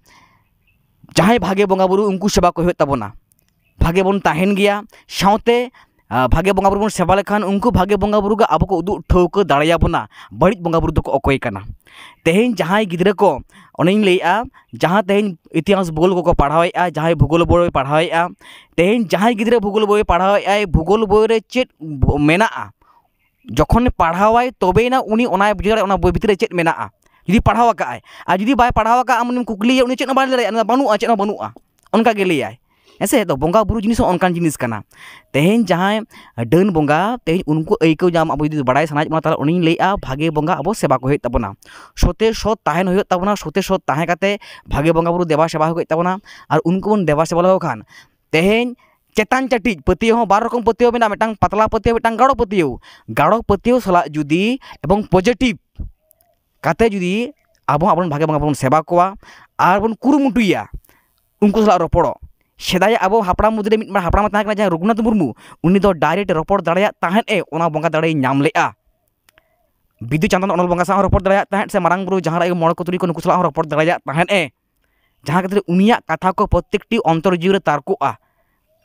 ᱡᱟᱦᱟᱸᱭ ᱵᱷᱟᱜᱮ ᱵᱚᱸᱜᱟ ᱵᱩᱨᱩ ᱩᱱᱠᱩ ᱥᱮᱵᱟ ᱠᱚ ᱦᱩᱭᱩᱜ ᱛᱟᱵᱚᱱᱟ ᱵᱷᱟᱜᱮ ᱵᱚᱱ ᱛᱟᱦᱮᱱ ᱜᱮᱭᱟ ᱥᱟᱶᱛᱮ भागे बंगा बो से उनको भागे बंगा बो अब को उदू ठाक दड़ेबना बड़ी बंगा बो दोकना तेहन जहाँ गिद्र को जहाँ तेहन इतिहास भूगोल को पढ़ाए जहाँ भूगोल बो पढ़ाए तेहन जहाँ गिद्रे भूगोल बो पढ़ाए भूगोल बोरे चेत मेना जखन पढ़ावे तबेना उन्नी बुझे बीतरे चेत मेना जी पढ़ाए जी बै पढ़ाए कुकली चेना बनू चेना बनू उनका लैया ᱦᱮᱸᱥᱮ ᱫᱚ ᱵᱚᱸᱜᱟ ᱵᱩᱨᱩ ᱡᱤᱱᱤᱥ ᱦᱚᱸ ᱚᱱᱠᱟᱱ ᱡᱤᱱᱤᱥ ᱠᱟᱱᱟ ᱛᱮᱦᱮᱧ ᱡᱟᱦᱟᱸᱭ ᱰᱟᱹᱱ ᱵᱚᱸᱜᱟ ᱛᱮᱦᱮᱧ ᱩᱱᱠᱩ ᱟᱹᱭᱠᱟᱹᱣ ᱧᱟᱢ ᱟᱵᱚ ᱡᱩᱫᱤ ᱵᱟᱲᱟᱭ ᱥᱟᱱᱟᱭᱮᱫ ᱵᱚᱱᱟ ᱛᱟᱦᱚᱞᱮ ᱩᱱᱤᱧ ᱞᱟᱹᱭᱮᱫᱼᱟ ᱵᱷᱟᱜᱮ ᱵᱚᱸᱜᱟ ᱟᱵᱚ ᱥᱮᱵᱟ ᱠᱚ ᱦᱩᱭᱩᱜ ᱛᱟᱵᱚᱱᱟ ᱥᱚᱛᱮ ᱥᱚᱛ ᱛᱟᱦᱮᱱ ᱦᱩᱭᱩᱜ ᱛᱟᱵᱚᱱᱟ ᱥᱚᱛᱮ ᱥᱚᱛ ᱛᱟᱦᱮᱸ ᱠᱟᱛᱮ ᱵᱷᱟᱜᱮ ᱵᱚᱸᱜᱟ ᱵᱩᱨᱩ ᱫᱮᱵᱟ ᱥᱮᱵᱟ ᱦᱩᱭᱩᱜ ᱛᱟᱵᱚᱱᱟ ᱟᱨ ᱩᱱᱠᱩ ᱵᱚᱱ ᱫᱮᱵᱟ ᱥᱮᱵᱟ ᱞᱮᱠᱚ ᱠᱷᱟᱱ ᱛᱮᱦᱮᱧ ᱪᱮᱛᱟᱱ ᱪᱟᱹᱴᱤᱡ ᱯᱟᱹᱛᱭᱟᱹᱣ ᱦᱚᱸ ᱵᱟᱨ ᱨᱚᱠᱚᱢ ᱯᱟᱹᱛᱭᱟᱹᱣ ᱢᱮᱱᱟᱜᱼᱟ ᱢᱤᱫᱴᱟᱝ ᱯᱟᱛᱞᱟ ᱯᱟᱹᱛᱭᱟᱹᱣ ᱢᱤᱫᱴᱟᱝ ᱜᱟᱲᱚ ᱯᱟᱹᱛᱭᱟᱹᱣ ᱜᱟᱲᱚ ᱯᱟᱹᱛᱭᱟᱹᱣ ᱥᱟᱞᱟᱜ ᱡᱩᱫᱤ ᱮᱵᱚᱝ ᱯᱚᱡᱮᱴᱤᱵᱷ ᱠᱟᱛᱮ ᱡᱩᱫᱤ ᱟᱵᱚ ᱦᱚᱸ ᱟᱵᱚᱨᱮᱱ ᱵᱷᱟᱜᱮ ᱵᱚᱸᱜᱟ ᱵᱚᱱ ᱥᱮᱵᱟ ᱠᱚᱣᱟ ᱟᱨ ᱵᱚᱱ ᱠᱩᱨᱩᱢᱩᱴᱩᱭᱟ ᱩᱱᱠᱩ ᱥᱟᱞᱟᱜ ᱨᱚᱯᱚᱲᱚᱜ ᱥᱮᱫᱟᱭ ᱟᱵᱚ ᱦᱟᱯᱲᱟᱢ ᱢᱩᱫᱽᱨᱮ ᱢᱤᱫ ᱦᱟᱯᱲᱟᱢ ᱛᱟᱦᱮᱸ ᱠᱟᱱᱟ ᱡᱟᱦᱟᱸᱭ ᱨᱚᱜᱷᱩᱱᱟᱛᱷ ᱢᱩᱨᱢᱩ ᱩᱱᱤ ᱫᱚ ᱰᱟᱭᱨᱮᱠᱴ ᱨᱚᱯᱚᱲ ᱫᱟᱲᱮᱭᱟᱜ ᱛᱟᱦᱮᱸᱫ ᱮ ᱚᱱᱟ ᱵᱚᱸᱜᱟ ᱫᱟᱲᱮᱭ ᱧᱟᱢ ᱞᱮᱜᱼᱟ ᱵᱤᱫᱩ ᱪᱟᱸᱫᱟᱱ ᱚᱱᱚᱞ ᱵᱚᱸᱜᱟ ᱥᱟᱶ ᱨᱚᱯᱚᱲ ᱫᱟᱲᱮᱭᱟᱜ ᱛᱟᱦᱮᱸᱫ ᱥᱮ ᱢᱟᱨᱟᱝ ᱵᱩᱨᱩ ᱡᱟᱦᱟᱸ ᱨᱮ ᱢᱚᱬᱮ ᱠᱚ ᱛᱩᱨᱩᱭ ᱠᱚ ᱱᱩᱠᱩ ᱥᱟᱞᱟᱜ ᱦᱚᱸ ᱨᱚᱯᱚᱲ ᱫᱟᱲᱮᱭᱟᱜ ᱛᱟᱦᱮᱸᱫ ᱮ ᱡᱟᱦᱟᱸ ᱠᱷᱟᱹᱛᱤᱨ ᱩᱱᱤᱭᱟᱜ ᱠᱟᱛᱷᱟ ᱠᱚ ᱯᱨᱚᱛᱮᱠᱴᱤ ᱚᱱᱛᱚᱨ ᱡᱤᱣᱤ ᱨᱮ ᱛᱟᱨᱠᱚᱜᱼᱟ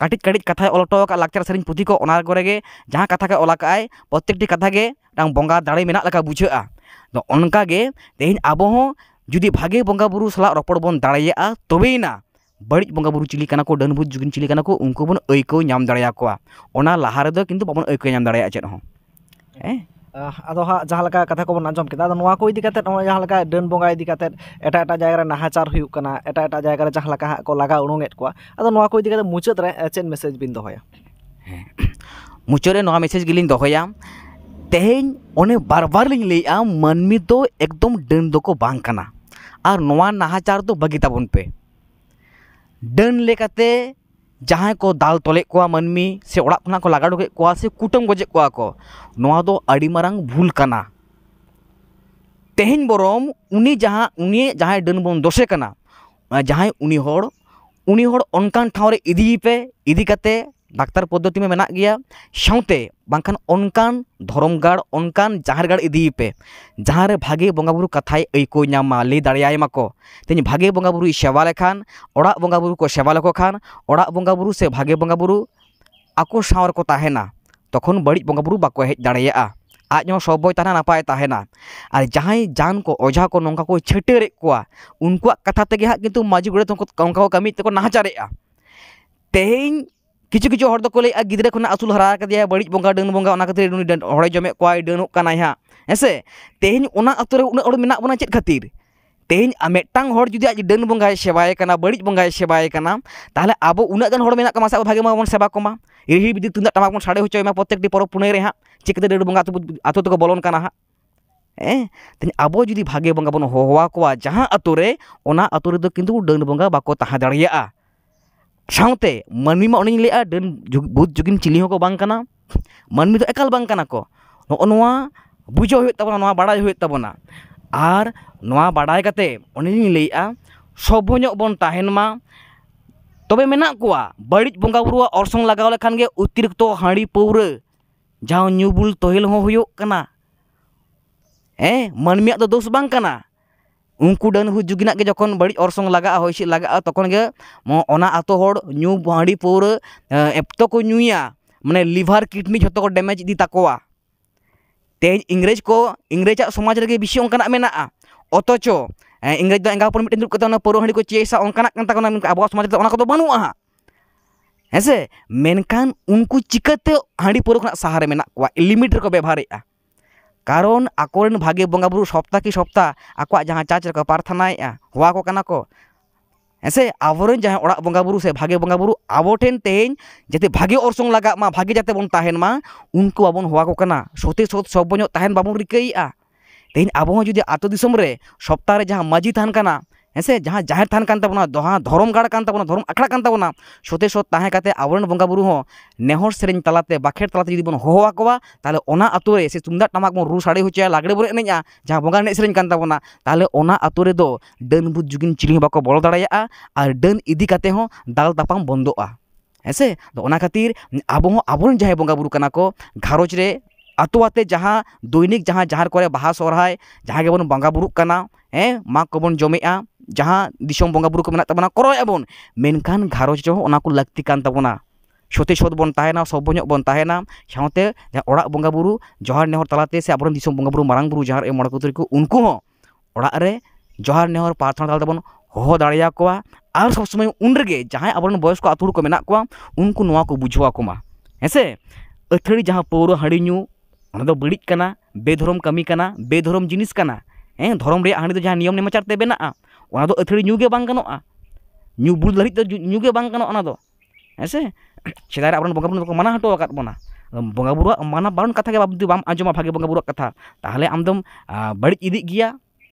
ᱠᱟᱹᱴᱤᱡ ᱠᱟᱹᱴᱤᱡ ᱠᱟᱛᱷᱟᱭ ᱚᱞ ᱦᱚᱴᱚ ᱟᱠᱟᱫ ᱞᱟᱠᱪᱟᱨ ᱥᱮᱨᱮᱧ ᱯᱩᱛᱷᱤ ᱠᱚ ᱚᱱᱟ ᱠᱚᱨᱮᱜᱮ ᱡᱟᱦᱟᱸ ᱠᱟᱛᱷᱟ ᱜᱮ ᱚᱞ ᱟᱠᱟᱫ ᱟᱭ ᱯᱨᱚᱛᱮᱠᱴᱤ ᱠᱟᱛᱷᱟ ᱜᱮ ᱢᱤᱫᱴᱟᱝ ᱵᱚᱸᱜᱟ ᱫᱟᱲᱮ ᱢᱮᱱᱟᱜ ᱞᱮᱠᱟ ᱵᱩᱡᱷᱟᱹᱜᱼᱟ ᱚᱱᱠᱟᱜᱮ ᱛᱮᱦᱮᱧ ᱟᱵᱚ ᱦᱚᱸ ᱡᱩᱫᱤ ᱵᱷᱟᱜᱮ ᱵᱚᱸᱜᱟ ᱵᱩᱨᱩ ᱥᱟᱞᱟᱜ ᱨᱚᱯᱚᱲ ᱵᱚᱱ ᱫᱟᱲᱮᱭᱟᱜᱼᱟ ᱛᱚᱵᱮᱭᱮᱱᱟ बड़ी बंगाबू चिलीकाना को डनभूत जुगिन चिलीकाना को उनको बन ऐको नाम दाड़ा लहा रहे किंतु बाबन ऐको नाम दाड़ा चेद हों अदा हाँ कथा को आजम किया डन बंगा इत एट जैगार नहाचार होना एट एट जैगारे जहाँ हाँ को लगा उड़ों को अदाते मुचाद चेद मेसेज बीन दया मुचादे मेसेज गली दया तेज उन्हें बार बार लै मनमी तो एकदम डन दो बांग नाहाचार तो बागीताबन पे ᱰᱟᱹᱱ ᱞᱮᱠᱟᱛᱮ ᱡᱟᱦᱟᱸᱭ ᱠᱚ ᱫᱟᱞ ᱛᱚᱞᱮᱫ ᱠᱚᱣᱟ ᱢᱟᱹᱱᱢᱤ ᱥᱮ ᱚᱲᱟᱜ ᱠᱷᱚᱱᱟᱜ ᱠᱚ ᱞᱟᱜᱟ ᱚᱰᱚᱠᱮᱫ ᱠᱚᱣᱟ ᱥᱮ ᱠᱩᱴᱟᱹᱢ ᱜᱚᱡᱮᱫ ᱠᱚᱣᱟ ᱠᱚ ᱱᱚᱣᱟ ᱫᱚ ᱟᱹᱰᱤ ᱢᱟᱨᱟᱝ ᱵᱷᱩᱞ ᱠᱟᱱᱟ ᱛᱮᱦᱮᱧ ᱵᱚᱨᱚᱢ ᱩᱱᱤ ᱡᱟᱦᱟᱸ ᱩᱱᱤ ᱡᱟᱦᱟᱸᱭ ᱰᱟᱹᱱ ᱵᱚᱱ ᱫᱚᱥᱮ ᱠᱟᱱᱟ ᱡᱟᱦᱟᱸᱭ ᱩᱱᱤ ᱦᱚᱲ ᱩᱱᱤ ᱦᱚᱲ ᱚᱱᱠᱟᱱ ᱴᱷᱟᱶ ᱨᱮ ᱤᱫᱤᱭᱮᱯᱮ ᱤᱫᱤ ᱠᱟᱛᱮ डाक्तर पद्धति में साथ अनकान धरमगढ़ अनकान जहाँगढ़ इदीपे जहाँ भागे बंगा बुरु कथा ऐको नामा ली दाड़ा को तीन भागे बंगा बुरु सेवा लेखान बंगा बुरु को सेवा लेको खान बंगा बुरु से भागे बंगा बुरु आको सावर को तहना तक तो बड़ी बंगा बुरु बाको हज दाड़ा आज सब बना नपायना और जहाँ जान को ओझा को नौका को छटर को उनको कथा तेगे हाँ माजी गुड़े नौका नाचारे तेज किचु किचु हर दो ले गिदरे खुना असूल हरा कदिया बड़ी बंगा डन बंगा ओना खातिर उनी हड़े जमे कोय डन कनाय हेसे तेहन ओना बना चे खातिर तेहन मेटांग हड़ जुदी आज डन बंगाय सेवाय कना बड़ी बंगाय सेवाय कना ताले आबो उना भागे मा बन सेवा कोमा रिहि बिदि तुंदा टमाक साड़े होचो मा प्रत्येक डी परब पुणे रे हा डन बंगा आतो तो बोलन कना हा ᱛᱮᱧ ᱟᱵᱚ ᱡᱩᱫᱤ ᱵᱷᱟᱜᱮ ᱵᱚᱸᱜᱟ ᱵᱚᱱ ᱦᱚᱦᱚᱣᱟ ᱠᱚᱣᱟ ᱡᱟᱦᱟᱸ ᱟᱛᱳ ᱨᱮ ᱚᱱᱟ ᱟᱛᱳ ᱨᱮᱫᱚ ᱥᱟᱶᱛᱮ ᱢᱟᱹᱱᱢᱤ ᱢᱟ ᱚᱱᱮᱧ ᱞᱟᱹᱭᱟ ᱰᱟᱹᱱ ᱵᱷᱩᱛ ᱡᱩᱜᱤᱱ ᱪᱤᱞᱤ ᱦᱚᱸᱠᱚ ᱵᱟᱝ ᱠᱟᱱᱟ ᱢᱟᱹᱱᱢᱤ ᱫᱚ ᱮᱠᱟᱞ ᱵᱟᱝ ᱠᱟᱱᱟ ᱠᱚ ᱱᱚᱜᱼᱚ ᱱᱚᱣᱟ ᱵᱩᱡᱷᱟᱹᱣ ᱦᱩᱭᱩᱜ ᱛᱟᱵᱚᱱᱟ ᱱᱚᱣᱟ ᱵᱟᱰᱟᱭ ᱦᱩᱭᱩᱜ ᱛᱟᱵᱚᱱᱟ ᱟᱨ ᱱᱚᱣᱟ ᱵᱟᱰᱟᱭ ᱠᱟᱛᱮ ᱚᱱᱮᱧ ᱞᱟᱹᱭᱮᱜᱼᱟ ᱥᱚᱵᱷᱚ ᱧᱚᱜ ᱵᱚᱱ ᱛᱟᱦᱮᱱ ᱢᱟ ᱛᱚᱵᱮ ᱢᱮᱱᱟᱜ ᱠᱚᱣᱟ ᱵᱟᱹᱲᱤᱡ ᱵᱚᱸᱜᱟ ᱵᱩᱨᱩᱣᱟᱜ ᱚᱨᱥᱚᱝ ᱞᱟᱜᱟᱣ ᱞᱮᱠᱷᱟᱱ ᱜᱮ ᱚᱛᱤᱨᱤᱠᱛᱚ ᱦᱟᱺᱰᱤ ᱯᱟᱹᱣᱨᱟᱹ ᱡᱟᱦᱟᱸ ᱧᱩ ᱵᱩᱞ ᱛᱚᱦᱮᱞ ᱦᱚᱸ ᱦᱩᱭᱩᱜ ᱠᱟᱱᱟ ᱦᱮᱸ ᱢᱟᱹᱱᱢᱤᱭᱟᱜ ᱫᱚ ᱫᱳᱥ ᱵᱟᱝ ᱠᱟᱱᱟ ᱩᱱᱠᱩ ᱰᱟᱹᱱ ᱦᱩᱭ ᱡᱩᱜᱤᱱᱟᱜ ᱜᱮ ᱡᱚᱠᱷᱚᱱ ᱵᱟᱹᱲᱤᱡ ᱚᱨᱥᱚᱝ ᱞᱟᱜᱟᱜᱼᱟ ᱦᱚᱭ ᱦᱤᱸᱥᱤᱫ ᱞᱟᱜᱟᱜᱼᱟ ᱛᱚᱠᱷᱚᱱ ᱜᱮ ᱚᱱᱟ ᱟᱛᱳ ᱦᱚᱲ ᱧᱩ ᱦᱟᱺᱰᱤ ᱯᱟᱹᱣᱨᱟᱹ ᱮᱯᱛᱚ ᱠᱚ ᱧᱩᱭᱟ ᱢᱟᱱᱮ ᱞᱤᱵᱷᱟᱨ ᱠᱤᱰᱱᱤ ᱡᱷᱚᱛᱚ ᱠᱚ ᱰᱮᱢᱮᱡᱽ ᱤᱫᱤ ᱛᱟᱠᱚᱣᱟ ᱛᱮᱦᱮᱧ ᱤᱝᱨᱮᱡᱽ ᱠᱚ ᱤᱝᱨᱮᱡᱟᱜ ᱥᱚᱢᱟᱡᱽ ᱨᱮᱜᱮ ᱵᱤᱥᱤ ᱚᱱᱠᱟᱱᱟᱜ ᱢᱮᱱᱟᱜᱼᱟ ᱚᱛᱚᱪᱚ ᱤᱝᱨᱮᱡᱽ ᱫᱚ ᱮᱸᱜᱟ ᱦᱚᱯᱚᱱ ᱢᱤᱫᱴᱮᱱ ᱫᱩᱲᱩᱵ ᱠᱟᱛᱮ ᱚᱱᱟ ᱯᱟᱹᱣᱨᱟᱹ ᱦᱟᱺᱰᱤ ᱠᱚ ᱪᱮᱥᱟ ᱚᱱᱠᱟᱱᱟᱜ ᱠᱟᱱ ᱛᱟᱠᱚᱣᱟ ᱟᱵᱚᱣᱟᱜ ᱥᱚᱢᱟᱡᱽ ᱨᱮᱫᱚ ᱚᱱᱟ ᱠᱚᱫᱚ ᱵᱟᱹᱱᱩᱜᱼᱟ ᱦᱮᱸᱥᱮ ᱢᱮᱱᱠᱷᱟᱱ ᱩᱱᱠᱩ ᱪᱤᱠᱟᱹᱛᱮ ᱦᱟᱺᱰᱤ ᱯᱟᱹᱣᱨᱟᱹ ᱠᱷᱚᱱᱟᱜ ᱥᱟᱦᱟᱨᱮ ᱢᱮᱱᱟᱜ ᱠᱚᱣᱟ ᱞᱤᱢᱤᱴ ᱨᱮᱠᱚ ᱵᱮᱵᱷᱟᱨᱮᱜᱼᱟ ᱠᱟᱨᱚᱱ ᱟᱠᱚᱨᱮᱱ ᱵᱷᱟᱜᱮ ᱵᱚᱸᱜᱟ ᱵᱩᱨᱩ ᱥᱚᱯᱛᱟ ᱠᱤ ᱥᱚᱯᱛᱟ ᱟᱠᱚᱣᱟᱜ ᱡᱟᱦᱟᱸ ᱪᱟᱨᱪ ᱨᱮᱠᱚ ᱯᱟᱨᱛᱷᱟᱱᱟᱭᱮᱜᱼᱟ ᱦᱚᱣᱟ ᱠᱚ ᱠᱟᱱᱟ ᱠᱚ ᱦᱮᱸᱥᱮ ᱟᱵᱚᱨᱮᱱ ᱡᱟᱦᱟᱸ ᱚᱲᱟᱜ ᱵᱚᱸᱜᱟ ᱵᱩᱨᱩ ᱥᱮ ᱵᱷᱟᱜᱮ ᱵᱚᱸᱜᱟ ᱵᱩᱨᱩ ᱟᱵᱚ ᱴᱷᱮᱱ ᱛᱮᱦᱮᱧ ᱡᱟᱛᱮ ᱵᱷᱟᱜᱮ ᱚᱨᱥᱚᱝ ᱞᱟᱜᱟᱜ ᱢᱟ ᱵᱷᱟᱜᱮ ᱡᱟᱛᱮ ᱵᱚᱱ ᱛᱟᱦᱮᱱ ᱢᱟ ᱩᱱᱠᱩ ᱵᱟᱵᱚᱱ ᱦᱚᱣᱟ ᱠᱚ ᱠᱟᱱᱟ ᱥᱚᱛᱮ ᱥᱚᱛ ᱥᱚᱵᱵᱚ ᱧᱚᱜ ᱛᱟᱦᱮᱱ ᱵᱟᱵᱚᱱ ᱨᱤᱠᱟᱹᱭᱮᱜᱼᱟ ᱛᱮᱦᱮᱧ ᱟᱵᱚ ᱦᱚᱸ ᱡᱩᱫᱤ ᱟᱛᱳ ᱫᱤᱥᱚᱢ ᱨᱮ ᱥᱚᱯᱛᱟᱦᱚᱸ ᱨᱮ ᱡᱟᱦᱟᱸ ᱢᱟᱺᱡᱷᱤ ᱛᱟᱦᱮᱱ ᱠᱟᱱᱟ ᱦᱮᱸᱥᱮ ᱡᱟᱦᱟᱸ ᱡᱟᱦᱮᱨ ᱛᱷᱟᱱ ᱠᱟᱱ ᱛᱟᱵᱚᱱᱟ ᱡᱟᱦᱟᱸ ᱫᱷᱚᱨᱚᱢ ᱜᱟᱲ ᱠᱟᱱ ᱛᱟᱵᱚᱱᱟ ᱫᱷᱚᱨᱚᱢ ᱟᱠᱷᱲᱟ ᱠᱟᱱ ᱛᱟᱵᱚᱱᱟ ᱥᱚᱛᱮ ᱥᱚᱛ ᱛᱟᱦᱮᱸ ᱠᱟᱛᱮ ᱟᱵᱚᱨᱮᱱ ᱵᱚᱸᱜᱟ ᱵᱩᱨᱩ ᱦᱚᱸ ᱱᱮᱦᱚᱨ ᱥᱮᱨᱮᱧ ᱛᱟᱞᱟᱛᱮ ᱵᱟᱠᱷᱮᱲ ᱛᱟᱞᱟᱛᱮ ᱡᱩᱫᱤ ᱵᱚᱱ ᱦᱚᱦᱚ ᱟᱠᱚᱣᱟ ᱛᱟᱦᱞᱮ ᱚᱱᱟ ᱟᱛᱳ ᱨᱮ ᱥᱮ ᱛᱩᱢᱫᱟᱜ ᱴᱟᱢᱟᱠ ᱵᱚᱱ ᱨᱩ ᱥᱟᱰᱮ ᱦᱚᱪᱚᱭᱟ ᱞᱟᱜᱽᱲᱮ ᱵᱚᱱ ᱮᱱᱮᱡᱼᱟ ᱡᱟᱦᱟᱸ ᱵᱚᱸᱜᱟ ᱮᱱᱮᱡ ᱥᱮᱨᱮᱧ ᱠᱟᱱ ᱛᱟᱵᱚᱱᱟ ᱛᱟᱦᱞᱮ ᱚᱱᱟ ᱟᱛᱳ ᱨᱮᱫᱚ ᱰᱟᱹᱱ ᱵᱩᱫ ᱡᱩᱜᱤᱱ ᱪᱤᱞᱤ ᱦᱚᱸ ᱵᱟᱠᱚ ᱵᱚᱞᱚ ᱫᱟᱲᱮᱭᱟᱜᱼᱟ ᱟᱨ ᱰᱟᱹᱱ ᱤᱫᱤ ᱠᱟᱛᱮ ᱦᱚᱸ ᱫᱟᱞ ᱛᱟᱯᱟᱢ ᱵᱚᱱᱫᱚᱜᱼᱟ ᱦᱮᱸᱥᱮ ᱛᱚ ᱚᱱᱟ ᱠᱷᱟᱹᱛᱤᱨ ᱟᱵᱚ ᱦᱚᱸ ᱟᱵᱚᱨᱮᱱ ᱡᱟᱦᱟᱸᱭ ᱵᱚᱸᱜᱟ ᱵᱩᱨᱩ ᱠᱟᱱᱟ ᱠᱚ ᱜᱷᱟᱨᱚᱸᱡᱽ ᱨᱮ ᱟᱛᱳᱣᱟᱛᱮ ᱡᱟᱦᱟᱸ ᱫᱳᱭᱱᱤᱠ ᱡᱟᱦᱟᱸ ᱡᱟᱦᱟᱸ ᱠᱚᱨᱮ ᱵᱟᱦᱟ ᱥᱚᱦᱨᱟᱭ ᱡᱟᱦᱟᱸ ᱜᱮᱵᱚᱱ ᱵᱚᱸᱜᱟ ᱵᱩᱨᱩᱜ ᱠᱟᱱᱟ ᱦᱮᱸ ᱢᱟᱜᱽ ᱠᱚᱵᱚᱱ ᱡᱚᱢᱮᱜᱼᱟ ᱡᱟᱦᱟᱸ ᱫᱤᱥᱚᱢ ᱵᱚᱸᱜᱟ ᱵᱩᱨᱩ ᱠᱚ ᱢᱮᱱᱟᱜ ᱛᱟᱵᱚᱱᱟ ᱠᱚᱨᱟᱣᱮᱫᱼᱟ ᱵᱚᱱ ᱢᱮᱱᱠᱷᱟᱱ ᱜᱷᱟᱨᱚᱸᱡᱽ ᱨᱮᱦᱚᱸ ᱚᱱᱟ ᱠᱚ ᱞᱟᱹᱠᱛᱤ ᱠᱟᱱ ᱛᱟᱵᱚᱱᱟ ᱥᱚᱛᱮ ᱥᱚᱛ ᱵᱚᱱ ᱛᱟᱦᱮᱱᱟ ᱥᱚᱵᱚ ᱧᱚᱜ ᱵᱚᱱ ᱛᱟᱦᱮᱱᱟ ᱥᱟᱶᱛᱮ ᱡᱟᱦᱟᱸ ᱚᱲᱟᱜ ᱵᱚᱸᱜᱟ ᱵᱩᱨᱩ ᱡᱚᱦᱟᱨ ᱱᱮᱦᱚᱨ ᱛᱟᱞᱟᱛᱮ ᱥᱮ ᱟᱵᱚᱨᱮᱱ ᱫᱤᱥᱚᱢ ᱵᱚᱸᱜᱟ ᱵᱩᱨᱩ ᱢᱟᱨᱟᱝ ᱵᱩᱨᱩ ᱡᱟᱦᱟᱸ ᱨᱮ ᱢᱚᱬᱮ ᱠᱚᱛᱨᱤ ᱠᱚ ᱩᱱᱠᱩ ᱦᱚᱸ ᱚᱲᱟᱜ ᱨᱮ ᱡᱚᱦᱟᱨ ᱱᱮᱦᱚᱨ ᱯᱟᱨᱛᱷᱚᱱᱟ ᱛᱟᱞᱟᱛᱮ ᱵᱚᱱ ᱦᱚᱦᱚ ᱫᱟᱲᱮᱭᱟᱠᱚᱣᱟ ᱟᱨ ᱥᱚᱵ ᱥᱚᱢᱚᱭ ᱩᱱ ᱨᱮᱜᱮ ᱡᱟᱦᱟᱸᱭ ᱟᱵᱚᱨᱮᱱ ᱵᱚᱭᱚᱥ ᱠᱚ ᱟᱛᱳ ᱦᱚᱲ ᱠᱚ ᱢᱮᱱᱟᱜ ᱠᱚᱣᱟ ᱩᱱᱠᱩ ᱱᱚᱣᱟ ᱠᱚ ᱵᱩᱡᱷᱟᱹᱣ ᱟᱠᱚ ᱢᱟ ᱦᱮᱸᱥᱮ ᱟᱹᱛᱷᱟᱹᱲᱤ ᱡᱟᱦᱟᱸ ᱯᱟᱹᱣᱨᱟᱹ ᱦᱟᱺᱰᱤ ᱧᱩ ᱚᱱᱟ ᱫᱚ ᱵᱟᱹᱲᱤᱡ ᱠᱟᱱᱟ ᱵᱮᱫᱷᱚᱨᱚᱢ ᱠᱟᱹᱢᱤ ᱠᱟᱱᱟ ᱵᱮᱫᱷᱚᱨᱚᱢ ᱡᱤᱱᱤᱥ ᱠᱟᱱᱟ ᱦᱮᱸ ᱫᱷᱚᱨᱚᱢ ᱨᱮᱭᱟᱜ ᱦᱟᱺᱰᱤ ᱫᱚ ᱡᱟᱦᱟᱸ ᱱᱤᱭᱚᱢ ᱱᱮᱢᱟᱪᱟᱨ ᱛᱮ ᱵᱮᱱᱟᱜᱼᱟ wana eh, to atri nyuge bang kano a ah. nyubul dari to nyuge bang kano ana to ese eh, cilara abron bonga bonga mana to akat mana bonga bonga mana baron kata ke aja bam pakai bunga bonga bonga kata tahale amdom a ah, bari idik gia